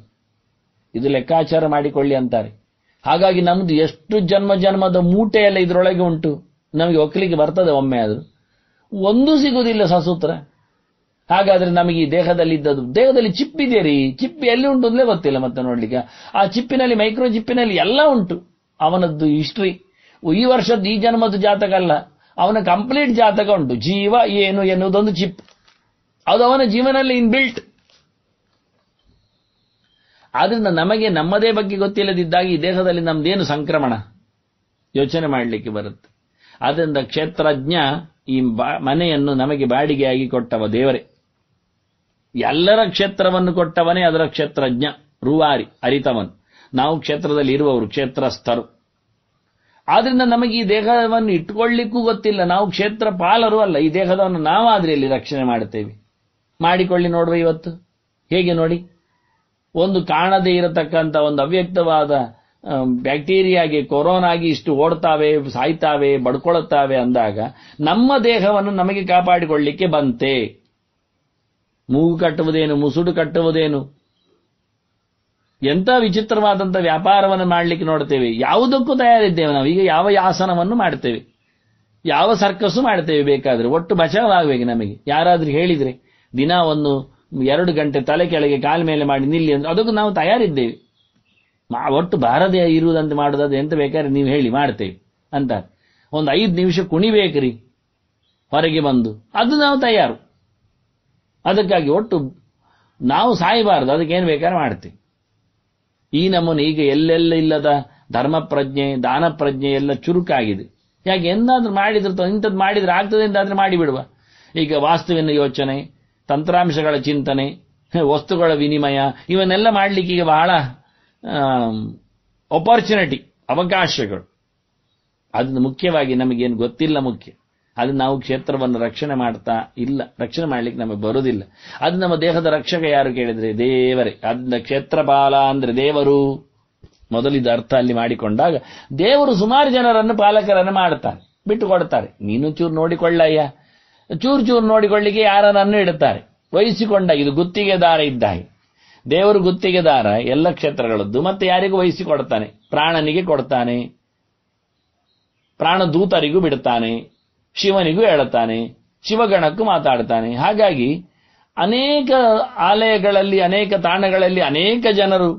ಇದು ಲೆಕ್ಕಾಚಾರ ಮಾಡಿಕೊಳ್ಳಿ ಅಂತಾರೆ ಹಾಗಾಗಿ ನಮ್ದು ಎಷ್ಟು ಜನ್ಮ ಜನ್ಮದ ಮೂಟೆ ಎಲ್ಲ ಇದರೊಳಗೆ ಉಂಟು ನಮಗೆ ಒಕ್ಕಲಿಗೆ ಬರ್ತದೆ ಒಮ್ಮೆ ಅದು ಒಂದು ಸಿಗುವುದಿಲ್ಲ ಸಸೂತ್ರ ಹಾಗಾದ್ರೆ ನಮಗೆ ಈ ದೇಹದಲ್ಲಿ ಇದ್ದದ್ದು ದೇಹದಲ್ಲಿ ಚಿಪ್ಪಿದೆ ರೀ ಚಿಪ್ಪಿ ಎಲ್ಲಿ ಉಂಟು ಅಂದಲೇ ಗೊತ್ತಿಲ್ಲ ಮತ್ತೆ ನೋಡ್ಲಿಕ್ಕೆ ಆ ಚಿಪ್ಪಿನಲ್ಲಿ ಮೈಕ್ರೋ ಚಿಪ್ಪಿನಲ್ಲಿ ಎಲ್ಲ ಉಂಟು ಅವನದ್ದು ಹಿಸ್ಟ್ರಿ ಈ ವರ್ಷದ ಈ ಜನ್ಮದ ಜಾತಕ ಅಲ್ಲ ಅವನ ಕಂಪ್ಲೀಟ್ ಜಾತಕ ಉಂಟು ಜೀವ ಏನು ಎನ್ನುವುದೊಂದು ಚಿಪ್ ಅದು ಅವನ ಜೀವನದಲ್ಲಿ ಬಿಲ್ಟ್ ಆದ್ರಿಂದ ನಮಗೆ ನಮ್ಮದೇ ಬಗ್ಗೆ ಗೊತ್ತಿಲ್ಲದಿದ್ದಾಗ ಈ ದೇಹದಲ್ಲಿ ನಮ್ದೇನು ಸಂಕ್ರಮಣ ಯೋಚನೆ ಮಾಡಲಿಕ್ಕೆ ಬರುತ್ತೆ ಆದ್ದರಿಂದ ಕ್ಷೇತ್ರಜ್ಞ ಈ ಮನೆಯನ್ನು ನಮಗೆ ಬಾಡಿಗೆಯಾಗಿ ಕೊಟ್ಟವ ದೇವರೇ ಎಲ್ಲರ ಕ್ಷೇತ್ರವನ್ನು ಕೊಟ್ಟವನೇ ಅದರ ಕ್ಷೇತ್ರಜ್ಞ ರೂವಾರಿ ಅರಿತವನು ನಾವು ಕ್ಷೇತ್ರದಲ್ಲಿ ಇರುವವರು ಕ್ಷೇತ್ರಸ್ಥರು ಆದ್ರಿಂದ ನಮಗೆ ಈ ದೇಹವನ್ನು ಇಟ್ಕೊಳ್ಳಿಕ್ಕೂ ಗೊತ್ತಿಲ್ಲ ನಾವು ಕ್ಷೇತ್ರ ಪಾಲರು ಅಲ್ಲ ಈ ದೇಹದವನ್ನು ನಾವು ಇಲ್ಲಿ ರಕ್ಷಣೆ ಮಾಡ್ತೇವೆ ಮಾಡಿಕೊಳ್ಳಿ ನೋಡುವ ಇವತ್ತು ಹೇಗೆ ನೋಡಿ ಒಂದು ಕಾಣದೇ ಇರತಕ್ಕಂಥ ಒಂದು ಅವ್ಯಕ್ತವಾದ ಬ್ಯಾಕ್ಟೀರಿಯಾಗೆ ಕೊರೋನಾಗಿ ಇಷ್ಟು ಓಡ್ತಾವೆ ಸಾಯ್ತಾವೆ ಬಡ್ಕೊಳ್ತಾವೆ ಅಂದಾಗ ನಮ್ಮ ದೇಹವನ್ನು ನಮಗೆ ಕಾಪಾಡಿಕೊಳ್ಳಿಕ್ಕೆ ಬಂತೆ ಮೂಗು ಕಟ್ಟುವುದೇನು ಮುಸುಡು ಕಟ್ಟುವುದೇನು ಎಂಥ ವಿಚಿತ್ರವಾದಂಥ ವ್ಯಾಪಾರವನ್ನು ಮಾಡಲಿಕ್ಕೆ ನೋಡ್ತೇವೆ ಯಾವುದಕ್ಕೂ ತಯಾರಿದ್ದೇವೆ ನಾವು ಈಗ ಯಾವ ಯಾಸನವನ್ನು ಮಾಡ್ತೇವೆ ಯಾವ ಸರ್ಕಸ್ಸು ಮಾಡ್ತೇವೆ ಬೇಕಾದರೆ ಒಟ್ಟು ಬಚಾವಾಗಬೇಕು ನಮಗೆ ಯಾರಾದರೂ ಹೇಳಿದರೆ ದಿನ ಒಂದು ಎರಡು ಗಂಟೆ ತಲೆ ಕೆಳಗೆ ಕಾಲು ಮೇಲೆ ಮಾಡಿ ನಿಲ್ಲಿ ಅಂದ್ರೆ ಅದಕ್ಕೂ ನಾವು ತಯಾರಿದ್ದೇವೆ ಒಟ್ಟು ಬಾರದೆ ಇರುವುದಂತೆ ಮಾಡೋದಾದ್ರೆ ಎಂತ ಬೇಕಾದ್ರೆ ನೀವು ಹೇಳಿ ಮಾಡ್ತೇವೆ ಅಂತ ಒಂದು ಐದು ನಿಮಿಷ ಕುಣಿಬೇಕ್ರಿ ಹೊರಗೆ ಬಂದು ಅದು ನಾವು ತಯಾರು ಅದಕ್ಕಾಗಿ ಒಟ್ಟು ನಾವು ಸಾಯಬಾರದು ಅದಕ್ಕೇನು ಏನು ಬೇಕಾದ್ರೆ ಮಾಡ್ತೇವೆ ಈ ನಮ್ಮನ್ನು ಈಗ ಎಲ್ಲೆಲ್ಲ ಇಲ್ಲದ ಧರ್ಮ ಪ್ರಜ್ಞೆ ದಾನ ಪ್ರಜ್ಞೆ ಎಲ್ಲ ಚುರುಕಾಗಿದೆ ಯಾಕೆ ಎಂದಾದ್ರೂ ಮಾಡಿದ್ರೆ ಇಂಥದ್ದು ಮಾಡಿದ್ರೆ ಆಗ್ತದೆ ಮಾಡಿ ಮಾಡಿಬಿಡುವ ಈಗ ವಾಸ್ತುವಿನ ಯೋಚನೆ ತಂತ್ರಾಂಶಗಳ ಚಿಂತನೆ ವಸ್ತುಗಳ ವಿನಿಮಯ ಇವನ್ನೆಲ್ಲ ಮಾಡಲಿಕ್ಕೆ ಈಗ ಬಹಳ ಅಪಾರ್ಚುನಿಟಿ ಅವಕಾಶಗಳು ಅದನ್ನು ಮುಖ್ಯವಾಗಿ ನಮಗೇನು ಗೊತ್ತಿಲ್ಲ ಮುಖ್ಯ ಅದು ನಾವು ಕ್ಷೇತ್ರವನ್ನು ರಕ್ಷಣೆ ಮಾಡ್ತಾ ಇಲ್ಲ ರಕ್ಷಣೆ ಮಾಡ್ಲಿಕ್ಕೆ ನಮಗೆ ಬರುವುದಿಲ್ಲ ಅದು ನಮ್ಮ ದೇಹದ ರಕ್ಷಕ ಯಾರು ಕೇಳಿದರೆ ದೇವರೇ ಅದನ್ನ ಕ್ಷೇತ್ರಪಾಲ ಅಂದ್ರೆ ದೇವರು ಮೊದಲಿದ ಅರ್ಥ ಅಲ್ಲಿ ಮಾಡಿಕೊಂಡಾಗ ದೇವರು ಸುಮಾರು ಜನರನ್ನು ಪಾಲಕರನ್ನು ಮಾಡ್ತಾನೆ ಬಿಟ್ಟು ಕೊಡ್ತಾರೆ ನೀನು ಚೂರು ನೋಡಿಕೊಳ್ಳಯ್ಯ ಚೂರು ಚೂರು ನೋಡಿಕೊಳ್ಳಿಕ್ಕೆ ಯಾರನ್ನು ಇಡುತ್ತಾರೆ ವಹಿಸಿಕೊಂಡ ಇದು ಗುತ್ತಿಗೆದಾರ ಇದ್ದ ದೇವರು ಗುತ್ತಿಗೆದಾರ ಎಲ್ಲ ಕ್ಷೇತ್ರಗಳದ್ದು ಮತ್ತೆ ಯಾರಿಗೂ ವಹಿಸಿಕೊಡ್ತಾನೆ ಪ್ರಾಣನಿಗೆ ಕೊಡ್ತಾನೆ ಪ್ರಾಣದೂತರಿಗೂ ಬಿಡುತ್ತಾನೆ ಶಿವನಿಗೂ ಹೇಳುತ್ತಾನೆ ಶಿವಗಣಕ್ಕೂ ಮಾತಾಡ್ತಾನೆ ಹಾಗಾಗಿ ಅನೇಕ ಆಲಯಗಳಲ್ಲಿ ಅನೇಕ ತಾಣಗಳಲ್ಲಿ ಅನೇಕ ಜನರು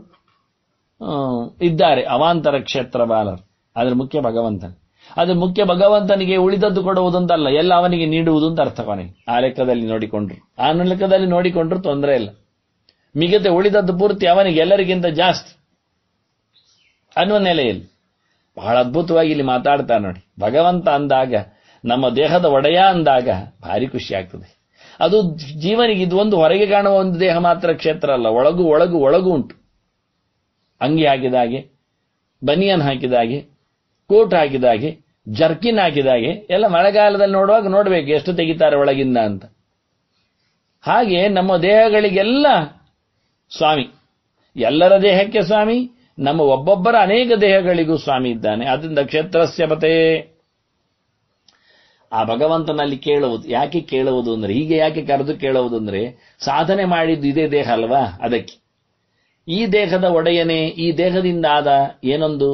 ಇದ್ದಾರೆ ಅವಾಂತರ ಕ್ಷೇತ್ರ ಬಾಲರು ಅದರ ಮುಖ್ಯ ಭಗವಂತನು ಅದು ಮುಖ್ಯ ಭಗವಂತನಿಗೆ ಉಳಿದದ್ದು ಕೊಡುವುದಂತಲ್ಲ ಎಲ್ಲ ಅವನಿಗೆ ನೀಡುವುದು ಅಂತ ಅರ್ಥ ಕೊನೆಗೆ ಆ ಲೆಕ್ಕದಲ್ಲಿ ನೋಡಿಕೊಂಡ್ರು ಆ ಲೆಕ್ಕದಲ್ಲಿ ನೋಡಿಕೊಂಡ್ರು ತೊಂದರೆ ಇಲ್ಲ ಮಿಗತೆ ಉಳಿದದ್ದು ಪೂರ್ತಿ ಅವನಿಗೆ ಎಲ್ಲರಿಗಿಂತ ಜಾಸ್ತಿ ಅನ್ನುವ ನೆಲೆಯಲ್ಲಿ ಬಹಳ ಅದ್ಭುತವಾಗಿ ಇಲ್ಲಿ ಮಾತಾಡ್ತಾ ನೋಡಿ ಭಗವಂತ ಅಂದಾಗ ನಮ್ಮ ದೇಹದ ಒಡೆಯ ಅಂದಾಗ ಭಾರಿ ಖುಷಿ ಆಗ್ತದೆ ಅದು ಜೀವನಿಗೆ ಇದು ಒಂದು ಹೊರಗೆ ಕಾಣುವ ಒಂದು ದೇಹ ಮಾತ್ರ ಕ್ಷೇತ್ರ ಅಲ್ಲ ಒಳಗು ಒಳಗು ಒಳಗು ಉಂಟು ಅಂಗಿ ಹಾಕಿದಾಗೆ ಬನಿಯನ್ ಹಾಕಿದಾಗೆ ಕೋಟ್ ಹಾಕಿದಾಗೆ ಜರ್ಕಿನ್ ಹಾಕಿದಾಗೆ ಎಲ್ಲ ಮಳೆಗಾಲದಲ್ಲಿ ನೋಡುವಾಗ ನೋಡ್ಬೇಕು ಎಷ್ಟು ತೆಗಿತಾರೆ ಒಳಗಿಂದ ಅಂತ ಹಾಗೆ ನಮ್ಮ ದೇಹಗಳಿಗೆಲ್ಲ ಸ್ವಾಮಿ ಎಲ್ಲರ ದೇಹಕ್ಕೆ ಸ್ವಾಮಿ ನಮ್ಮ ಒಬ್ಬೊಬ್ಬರ ಅನೇಕ ದೇಹಗಳಿಗೂ ಸ್ವಾಮಿ ಇದ್ದಾನೆ ಅದರಿಂದ ಕ್ಷೇತ್ರಸ್ಯ ಪತೇ ಆ ಭಗವಂತನಲ್ಲಿ ಕೇಳುವುದು ಯಾಕೆ ಕೇಳುವುದು ಅಂದ್ರೆ ಹೀಗೆ ಯಾಕೆ ಕರೆದು ಕೇಳುವುದು ಅಂದ್ರೆ ಸಾಧನೆ ಮಾಡಿದ್ದು ಇದೇ ದೇಹ ಅಲ್ವಾ ಅದಕ್ಕೆ ಈ ದೇಹದ ಒಡೆಯನೇ ಈ ದೇಹದಿಂದ ಆದ ಏನೊಂದು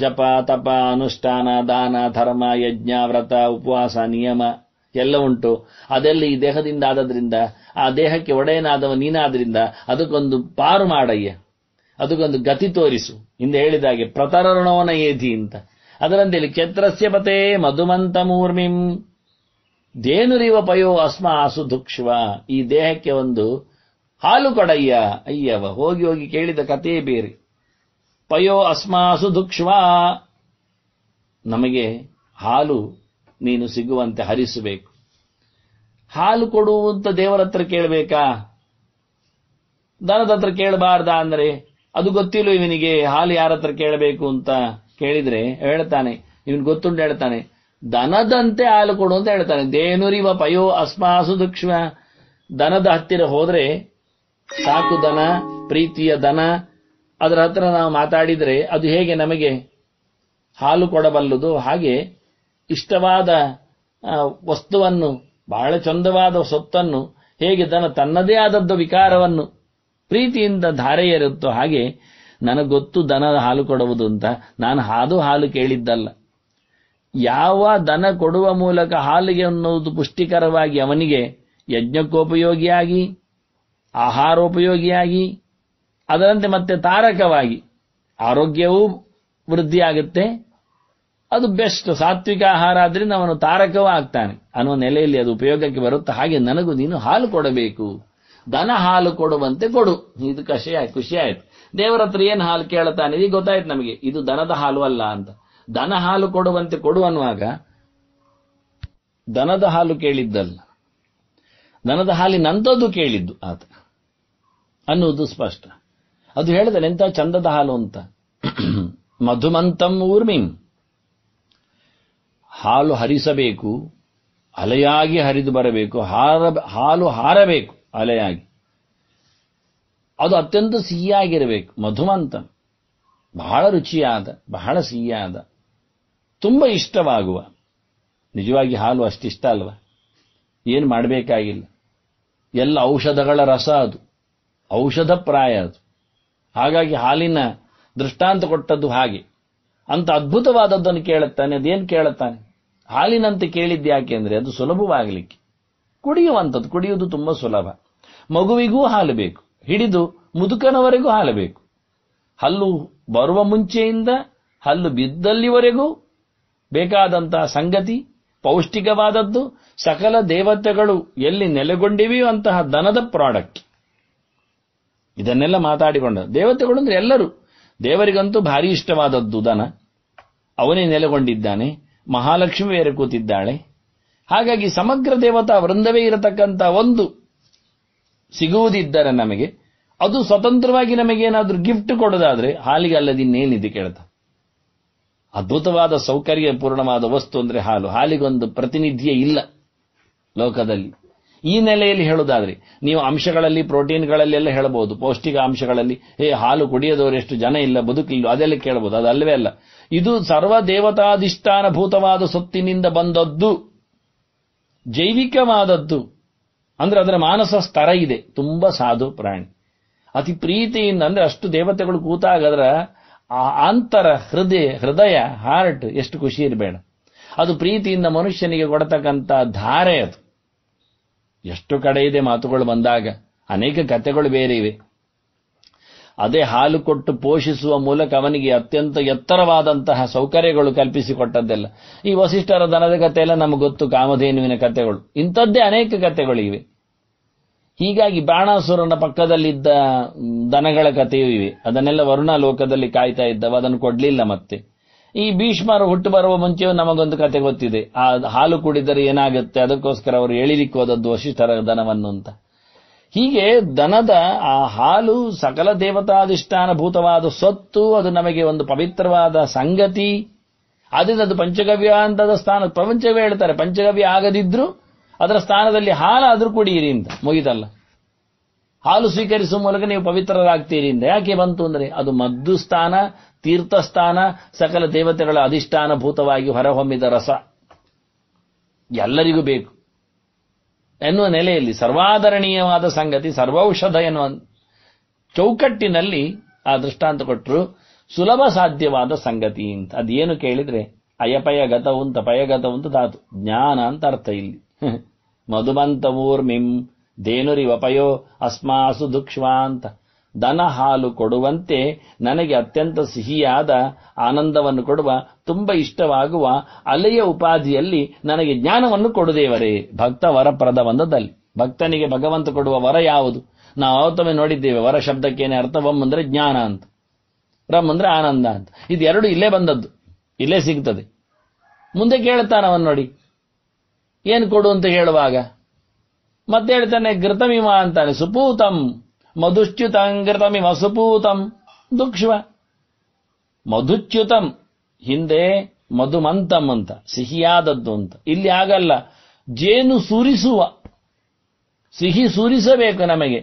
ಜಪ ತಪ ಅನುಷ್ಠಾನ ದಾನ ಧರ್ಮ ಯಜ್ಞ ವ್ರತ ಉಪವಾಸ ನಿಯಮ ಎಲ್ಲ ಉಂಟು ಅದೆಲ್ಲ ಈ ದೇಹದಿಂದ ಆದದ್ರಿಂದ ಆ ದೇಹಕ್ಕೆ ಒಡೆಯನಾದವ ನೀನಾದ್ರಿಂದ ಅದಕ್ಕೊಂದು ಪಾರು ಮಾಡಯ್ಯ ಅದಕ್ಕೊಂದು ಗತಿ ತೋರಿಸು ಹಿಂದೆ ಹೇಳಿದಾಗೆ ಪ್ರತರಣೋನ ಏಧಿ ಅಂತ ಅದರಂತೇಳಿ ಕ್ಷೇತ್ರಸ್ಯ ಪತೆ ಮಧುಮಂತ ಮೂರ್ಮಿಂ ದೇನುರಿವ ಪಯೋ ಅಸ್ಮ ಆಸು ದುಕ್ಷವ ಈ ದೇಹಕ್ಕೆ ಒಂದು ಹಾಲು ಕೊಡಯ್ಯ ಅಯ್ಯವ ಹೋಗಿ ಹೋಗಿ ಕೇಳಿದ ಕಥೆಯೇ ಬೇರೆ ಪಯೋ ಅಸ್ಮಾಸು ದುಕ್ಷ್ವಾ ನಮಗೆ ಹಾಲು ನೀನು ಸಿಗುವಂತೆ ಹರಿಸಬೇಕು ಹಾಲು ಕೊಡುವಂತ ದೇವರ ಹತ್ರ ಕೇಳಬೇಕಾ ದನದ ಹತ್ರ ಕೇಳಬಾರ್ದ ಅಂದ್ರೆ ಅದು ಗೊತ್ತಿಲ್ಲ ಇವನಿಗೆ ಹಾಲು ಯಾರ ಹತ್ರ ಕೇಳಬೇಕು ಅಂತ ಕೇಳಿದ್ರೆ ಹೇಳ್ತಾನೆ ಇವನ್ ಗೊತ್ತುಂಡು ಹೇಳ್ತಾನೆ ದನದಂತೆ ಹಾಲು ಕೊಡು ಅಂತ ಹೇಳ್ತಾನೆ ದೇನುರಿವ ಪಯೋ ಅಸ್ಮಾಸು ದುಕ್ಷ್ಮ ದನದ ಹತ್ತಿರ ಹೋದ್ರೆ ಸಾಕು ದನ ಪ್ರೀತಿಯ ದನ ಅದರ ಹತ್ರ ನಾವು ಮಾತಾಡಿದರೆ ಅದು ಹೇಗೆ ನಮಗೆ ಹಾಲು ಕೊಡಬಲ್ಲದು ಹಾಗೆ ಇಷ್ಟವಾದ ವಸ್ತುವನ್ನು ಬಹಳ ಚಂದವಾದ ಸೊತ್ತನ್ನು ಹೇಗೆ ತನ್ನ ತನ್ನದೇ ಆದದ್ದು ವಿಕಾರವನ್ನು ಪ್ರೀತಿಯಿಂದ ಧಾರೆ ಏರುತ್ತೋ ಹಾಗೆ ನನಗೊತ್ತು ದನದ ಹಾಲು ಕೊಡುವುದು ಅಂತ ನಾನು ಹಾದು ಹಾಲು ಕೇಳಿದ್ದಲ್ಲ ಯಾವ ದನ ಕೊಡುವ ಮೂಲಕ ಹಾಲಿಗೆ ಅನ್ನುವುದು ಪುಷ್ಟಿಕರವಾಗಿ ಅವನಿಗೆ ಯಜ್ಞಕ್ಕೋಪಯೋಗಿಯಾಗಿ ಆಹಾರೋಪಯೋಗಿಯಾಗಿ ಅದರಂತೆ ಮತ್ತೆ ತಾರಕವಾಗಿ ಆರೋಗ್ಯವೂ ವೃದ್ಧಿಯಾಗುತ್ತೆ ಅದು ಬೆಸ್ಟ್ ಸಾತ್ವಿಕ ಆಹಾರ ಆದ್ರಿಂದ ಅವನು ತಾರಕವೂ ಆಗ್ತಾನೆ ಅನ್ನೋ ನೆಲೆಯಲ್ಲಿ ಅದು ಉಪಯೋಗಕ್ಕೆ ಬರುತ್ತೆ ಹಾಗೆ ನನಗೂ ನೀನು ಹಾಲು ಕೊಡಬೇಕು ದನ ಹಾಲು ಕೊಡುವಂತೆ ಕೊಡು ಇದು ಕಷಿ ಖುಷಿ ಆಯ್ತು ದೇವರ ಹತ್ರ ಏನು ಹಾಲು ಕೇಳ್ತಾನೆ ಈಗ ಗೊತ್ತಾಯ್ತು ನಮಗೆ ಇದು ದನದ ಹಾಲು ಅಲ್ಲ ಅಂತ ದನ ಹಾಲು ಕೊಡುವಂತೆ ಕೊಡು ಅನ್ನುವಾಗ ದನದ ಹಾಲು ಕೇಳಿದ್ದಲ್ಲ ದನದ ಹಾಲಿನಂತದ್ದು ಕೇಳಿದ್ದು ಆತ ಅನ್ನುವುದು ಸ್ಪಷ್ಟ ಅದು ಹೇಳಿದಲ್ಲ ಎಂತ ಚಂದದ ಹಾಲು ಅಂತ ಮಧುಮಂತಂ ಊರ್ಮಿಂ ಹಾಲು ಹರಿಸಬೇಕು ಅಲೆಯಾಗಿ ಹರಿದು ಬರಬೇಕು ಹಾರ ಹಾಲು ಹಾರಬೇಕು ಅಲೆಯಾಗಿ ಅದು ಅತ್ಯಂತ ಸಿಹಿಯಾಗಿರಬೇಕು ಮಧುಮಂತ ಬಹಳ ರುಚಿಯಾದ ಬಹಳ ಸಿಹಿಯಾದ ತುಂಬ ಇಷ್ಟವಾಗುವ ನಿಜವಾಗಿ ಹಾಲು ಅಷ್ಟಿಷ್ಟ ಅಲ್ವ ಏನು ಮಾಡಬೇಕಾಗಿಲ್ಲ ಎಲ್ಲ ಔಷಧಗಳ ರಸ ಅದು ಔಷಧ ಪ್ರಾಯ ಅದು ಹಾಗಾಗಿ ಹಾಲಿನ ದೃಷ್ಟಾಂತ ಕೊಟ್ಟದ್ದು ಹಾಗೆ ಅಂತ ಅದ್ಭುತವಾದದ್ದನ್ನು ಕೇಳುತ್ತಾನೆ ಅದೇನು ಕೇಳುತ್ತಾನೆ ಹಾಲಿನಂತೆ ಕೇಳಿದ್ದು ಯಾಕೆ ಅಂದರೆ ಅದು ಸುಲಭವಾಗಲಿಕ್ಕೆ ಕುಡಿಯುವಂಥದ್ದು ಕುಡಿಯುವುದು ತುಂಬ ಸುಲಭ ಮಗುವಿಗೂ ಹಾಲು ಬೇಕು ಹಿಡಿದು ಮುದುಕನವರೆಗೂ ಹಾಲು ಬೇಕು ಹಲ್ಲು ಬರುವ ಮುಂಚೆಯಿಂದ ಹಲ್ಲು ಬಿದ್ದಲ್ಲಿವರೆಗೂ ಬೇಕಾದಂತಹ ಸಂಗತಿ ಪೌಷ್ಟಿಕವಾದದ್ದು ಸಕಲ ದೇವತೆಗಳು ಎಲ್ಲಿ ನೆಲೆಗೊಂಡಿವೆಯೋ ಅಂತಹ ದನದ ಪ್ರಾಡಕ್ಟ್ ಇದನ್ನೆಲ್ಲ ಮಾತಾಡಿಕೊಂಡ ದೇವತೆಗಳು ಅಂದ್ರೆ ಎಲ್ಲರೂ ದೇವರಿಗಂತೂ ಭಾರಿ ಇಷ್ಟವಾದದ್ದು ದನ ಅವನೇ ನೆಲೆಗೊಂಡಿದ್ದಾನೆ ಮಹಾಲಕ್ಷ್ಮಿ ಬೇರೆ ಕೂತಿದ್ದಾಳೆ ಹಾಗಾಗಿ ಸಮಗ್ರ ದೇವತಾ ವೃಂದವೇ ಇರತಕ್ಕಂಥ ಒಂದು ಸಿಗುವುದಿದ್ದರೆ ನಮಗೆ ಅದು ಸ್ವತಂತ್ರವಾಗಿ ನಮಗೇನಾದರೂ ಗಿಫ್ಟ್ ಕೊಡೋದಾದ್ರೆ ಹಾಲಿಗೆ ಅಲ್ಲದ ಇನ್ನೇನಿದೆ ಕೇಳ್ತಾ ಅದ್ಭುತವಾದ ಪೂರ್ಣವಾದ ವಸ್ತು ಅಂದ್ರೆ ಹಾಲು ಹಾಲಿಗೊಂದು ಪ್ರತಿನಿಧಿಯೇ ಇಲ್ಲ ಲೋಕದಲ್ಲಿ ಈ ನೆಲೆಯಲ್ಲಿ ಹೇಳುವುದಾದ್ರೆ ನೀವು ಅಂಶಗಳಲ್ಲಿ ಪ್ರೋಟೀನ್ಗಳಲ್ಲೆಲ್ಲ ಹೇಳಬಹುದು ಪೌಷ್ಟಿಕ ಅಂಶಗಳಲ್ಲಿ ಹೇ ಹಾಲು ಕುಡಿಯದವರು ಎಷ್ಟು ಜನ ಇಲ್ಲ ಬದುಕಿಲ್ಲ ಅದೆಲ್ಲ ಕೇಳಬಹುದು ಅದು ಅಲ್ಲವೇ ಅಲ್ಲ ಇದು ಸರ್ವ ಭೂತವಾದ ಸೊತ್ತಿನಿಂದ ಬಂದದ್ದು ಜೈವಿಕವಾದದ್ದು ಅಂದ್ರೆ ಅದರ ಮಾನಸ ಸ್ತರ ಇದೆ ತುಂಬಾ ಸಾಧು ಪ್ರಾಣಿ ಅತಿ ಪ್ರೀತಿಯಿಂದ ಅಂದ್ರೆ ಅಷ್ಟು ದೇವತೆಗಳು ಕೂತಾಗ ಅದರ ಅಂತರ ಹೃದಯ ಹೃದಯ ಹಾರ್ಟ್ ಎಷ್ಟು ಖುಷಿ ಇರಬೇಡ ಅದು ಪ್ರೀತಿಯಿಂದ ಮನುಷ್ಯನಿಗೆ ಕೊಡತಕ್ಕಂಥ ಧಾರೆ ಅದು ಎಷ್ಟು ಕಡೆ ಇದೆ ಮಾತುಗಳು ಬಂದಾಗ ಅನೇಕ ಕಥೆಗಳು ಬೇರೆ ಇವೆ ಅದೇ ಹಾಲು ಕೊಟ್ಟು ಪೋಷಿಸುವ ಮೂಲಕ ಅವನಿಗೆ ಅತ್ಯಂತ ಎತ್ತರವಾದಂತಹ ಸೌಕರ್ಯಗಳು ಕಲ್ಪಿಸಿಕೊಟ್ಟದ್ದೆಲ್ಲ ಈ ವಸಿಷ್ಠರ ದನದ ಕಥೆಯೆಲ್ಲ ನಮ್ಗೆ ನಮಗೆ ಗೊತ್ತು ಕಾಮಧೇನುವಿನ ಕಥೆಗಳು ಇಂಥದ್ದೇ ಅನೇಕ ಕಥೆಗಳು ಇವೆ ಹೀಗಾಗಿ ಬಾಣಾಸುರನ ಪಕ್ಕದಲ್ಲಿದ್ದ ದನಗಳ ಕಥೆಯೂ ಇವೆ ಅದನ್ನೆಲ್ಲ ವರುಣ ಲೋಕದಲ್ಲಿ ಕಾಯ್ತಾ ಇದ್ದವು ಅದನ್ನು ಕೊಡಲಿಲ್ಲ ಮತ್ತೆ ಈ ಭೀಷ್ಮರು ಹುಟ್ಟು ಬರುವ ಮುಂಚೆಯೂ ನಮಗೊಂದು ಕತೆ ಗೊತ್ತಿದೆ ಆ ಹಾಲು ಕುಡಿದರೆ ಏನಾಗುತ್ತೆ ಅದಕ್ಕೋಸ್ಕರ ಅವರು ಎಳಿಲಿಕ್ಕೆ ಹೋದದ್ದು ವಶಿಷ್ಠರ ದನವನ್ನು ಅಂತ ಹೀಗೆ ದನದ ಆ ಹಾಲು ಸಕಲ ದೇವತಾಧಿಷ್ಠಾನಭೂತವಾದ ಸೊತ್ತು ಅದು ನಮಗೆ ಒಂದು ಪವಿತ್ರವಾದ ಸಂಗತಿ ಅದರಿಂದ ಅದು ಪಂಚಗವ್ಯ ಅಂತದ ಸ್ಥಾನ ಪ್ರಪಂಚವೇ ಹೇಳ್ತಾರೆ ಪಂಚಗವ್ಯ ಆಗದಿದ್ರೂ ಅದರ ಸ್ಥಾನದಲ್ಲಿ ಹಾಲಾದರೂ ಕುಡಿಯಿರಿ ಅಂತ ಮುಗಿದಲ್ಲ ಹಾಲು ಸ್ವೀಕರಿಸುವ ಮೂಲಕ ನೀವು ಪವಿತ್ರರಾಗ್ತೀರಿ ಅಂತ ಯಾಕೆ ಬಂತು ಅಂದರೆ ಅದು ಮದ್ದು ಸ್ಥಾನ ತೀರ್ಥಸ್ಥಾನ ಸಕಲ ದೇವತೆಗಳ ಅಧಿಷ್ಠಾನಭೂತವಾಗಿ ಹೊರಹೊಮ್ಮಿದ ರಸ ಎಲ್ಲರಿಗೂ ಬೇಕು ಎನ್ನುವ ನೆಲೆಯಲ್ಲಿ ಸರ್ವಾದರಣೀಯವಾದ ಸಂಗತಿ ಸರ್ವೌಷಧ ಎನ್ನುವ ಚೌಕಟ್ಟಿನಲ್ಲಿ ಆ ದೃಷ್ಟಾಂತ ಕೊಟ್ಟರು ಸುಲಭ ಸಾಧ್ಯವಾದ ಸಂಗತಿ ಅಂತ ಅದೇನು ಕೇಳಿದ್ರೆ ಅಯಪಯ ಪಯಗತವುಂತ ಧಾತು ಜ್ಞಾನ ಅಂತ ಅರ್ಥ ಇಲ್ಲಿ [LAUGHS] ಮಧುಮಂತ ಊರ್ಮಿಂ ವಪಯೋ ಅಸ್ಮಾಸು ದುಕ್ಷ್ವಾಂತ ದನ ಹಾಲು ಕೊಡುವಂತೆ ನನಗೆ ಅತ್ಯಂತ ಸಿಹಿಯಾದ ಆನಂದವನ್ನು ಕೊಡುವ ತುಂಬ ಇಷ್ಟವಾಗುವ ಅಲೆಯ ಉಪಾಧಿಯಲ್ಲಿ ನನಗೆ ಜ್ಞಾನವನ್ನು ಕೊಡುದೇವರೇ ಭಕ್ತ ವರಪ್ರದ ಬಂದದಲ್ಲಿ ಭಕ್ತನಿಗೆ ಭಗವಂತ ಕೊಡುವ ವರ ಯಾವುದು ನಾವು ಅವತ್ತೊಮ್ಮೆ ನೋಡಿದ್ದೇವೆ ವರ ಶಬ್ದಕ್ಕೇನೆ ಅರ್ಥ ಅಂದ್ರೆ ಜ್ಞಾನ ಅಂತ ರಮ್ ಅಂದ್ರೆ ಆನಂದ ಅಂತ ಇದೆರಡು ಇಲ್ಲೇ ಬಂದದ್ದು ಇಲ್ಲೇ ಸಿಗ್ತದೆ ಮುಂದೆ ಕೇಳ್ತಾನವನ್ ನೋಡಿ ಏನು ಕೊಡು ಅಂತ ಹೇಳುವಾಗ ಮತ್ತೆ ಹೇಳ್ತಾನೆ ಘೃತಮಿಮ ಅಂತಾನೆ ಸುಪೂತಂ ಮಸುಪೂತಂ ದುಕ್ಷ್ವ ಮಧುಚ್ಯುತಂ ಹಿಂದೆ ಮಧುಮಂತಂ ಅಂತ ಸಿಹಿಯಾದದ್ದು ಅಂತ ಇಲ್ಲಿ ಆಗಲ್ಲ ಜೇನು ಸುರಿಸುವ ಸಿಹಿ ಸುರಿಸಬೇಕು ನಮಗೆ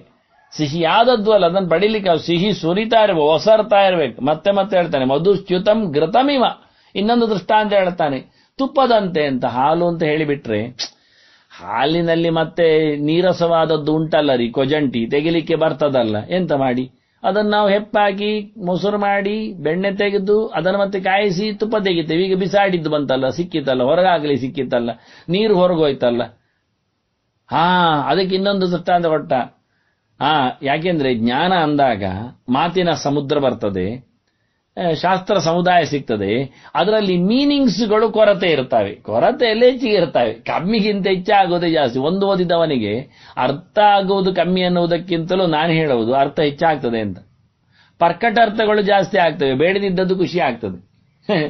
ಸಿಹಿಯಾದದ್ದು ಅಲ್ಲ ಅದನ್ನು ಪಡಿಲಿಕ್ಕೆ ಸಿಹಿ ಸುರಿತಾ ಇರಬೇಕು ಹೊಸರ್ತಾ ಇರಬೇಕು ಮತ್ತೆ ಮತ್ತೆ ಹೇಳ್ತಾನೆ ಮಧುಚ್ಯುತಂ ಘೃತಮಿವ ಇನ್ನೊಂದು ದೃಷ್ಟಾಂತ ಹೇಳ್ತಾನೆ ತುಪ್ಪದಂತೆ ಅಂತ ಹಾಲು ಅಂತ ಹೇಳಿಬಿಟ್ರೆ ಹಾಲಿನಲ್ಲಿ ಮತ್ತೆ ನೀರಸವಾದದ್ದು ಉಂಟಲ್ಲ ರೀ ಕೊಜಂಟಿ ತೆಗಿಲಿಕ್ಕೆ ಬರ್ತದಲ್ಲ ಎಂತ ಮಾಡಿ ಅದನ್ನು ನಾವು ಹೆಪ್ಪಾಕಿ ಮೊಸರು ಮಾಡಿ ಬೆಣ್ಣೆ ತೆಗೆದು ಅದನ್ನು ಮತ್ತೆ ಕಾಯಿಸಿ ತುಪ್ಪ ತೆಗಿತೇವೆ ಈಗ ಬಿಸಾಡಿದ್ದು ಬಂತಲ್ಲ ಸಿಕ್ಕಿತಲ್ಲ ಹೊರಗಾಗಲಿ ಸಿಕ್ಕಿತಲ್ಲ ನೀರು ಹೊರಗೋಯ್ತಲ್ಲ ಹಾ ಅದಕ್ಕೆ ಇನ್ನೊಂದು ದೃಷ್ಟಾಂತ ಕೊಟ್ಟ ಹಾ ಯಾಕೆಂದ್ರೆ ಜ್ಞಾನ ಅಂದಾಗ ಮಾತಿನ ಸಮುದ್ರ ಬರ್ತದೆ ಶಾಸ್ತ್ರ ಸಮುದಾಯ ಸಿಗ್ತದೆ ಅದರಲ್ಲಿ ಮೀನಿಂಗ್ಸ್ಗಳು ಕೊರತೆ ಇರ್ತವೆ ಕೊರತೆಯಲ್ಲಿ ಹೆಚ್ಚಿಗೆ ಇರ್ತವೆ ಕಮ್ಮಿಗಿಂತ ಹೆಚ್ಚಾಗೋದೇ ಜಾಸ್ತಿ ಒಂದು ಓದಿದವನಿಗೆ ಅರ್ಥ ಆಗುವುದು ಕಮ್ಮಿ ಅನ್ನುವುದಕ್ಕಿಂತಲೂ ನಾನು ಹೇಳುವುದು ಅರ್ಥ ಹೆಚ್ಚಾಗ್ತದೆ ಅಂತ ಪರ್ಕಟ ಅರ್ಥಗಳು ಜಾಸ್ತಿ ಆಗ್ತವೆ ಬೇಡದಿದ್ದದ್ದು ಖುಷಿ ಆಗ್ತದೆ [LAUGHS]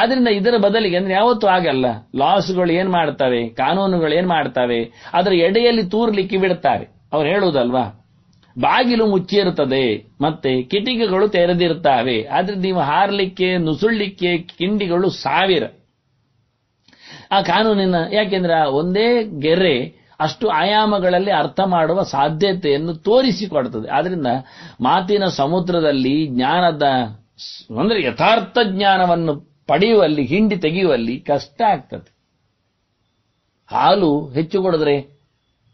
ಆದ್ರಿಂದ ಇದರ ಬದಲಿಗೆ ಅಂದ್ರೆ ಯಾವತ್ತೂ ಆಗಲ್ಲ ಲಾಸ್ಗಳು ಏನ್ ಮಾಡ್ತವೆ ಕಾನೂನುಗಳು ಏನ್ ಮಾಡ್ತವೆ ಅದರ ಎಡೆಯಲ್ಲಿ ತೂರ್ಲಿಕ್ಕೆ ಬಿಡ್ತಾರೆ ಅವ್ರು ಹೇಳುವುದಲ್ವಾ ಬಾಗಿಲು ಮುಚ್ಚಿರುತ್ತದೆ ಮತ್ತೆ ಕಿಟಕಿಗಳು ತೆರೆದಿರುತ್ತವೆ ಆದ್ರೆ ನೀವು ಹಾರ್ಲಿಕ್ಕೆ ನುಸುಳ್ಲಿಕ್ಕೆ ಕಿಂಡಿಗಳು ಸಾವಿರ ಆ ಕಾನೂನಿನ ಯಾಕೆಂದ್ರೆ ಒಂದೇ ಗೆರೆ ಅಷ್ಟು ಆಯಾಮಗಳಲ್ಲಿ ಅರ್ಥ ಮಾಡುವ ಸಾಧ್ಯತೆಯನ್ನು ತೋರಿಸಿಕೊಡ್ತದೆ ಆದ್ರಿಂದ ಮಾತಿನ ಸಮುದ್ರದಲ್ಲಿ ಜ್ಞಾನದ ಅಂದ್ರೆ ಯಥಾರ್ಥ ಜ್ಞಾನವನ್ನು ಪಡೆಯುವಲ್ಲಿ ಹಿಂಡಿ ತೆಗೆಯುವಲ್ಲಿ ಕಷ್ಟ ಆಗ್ತದೆ ಹಾಲು ಹೆಚ್ಚು ಕೊಡಿದ್ರೆ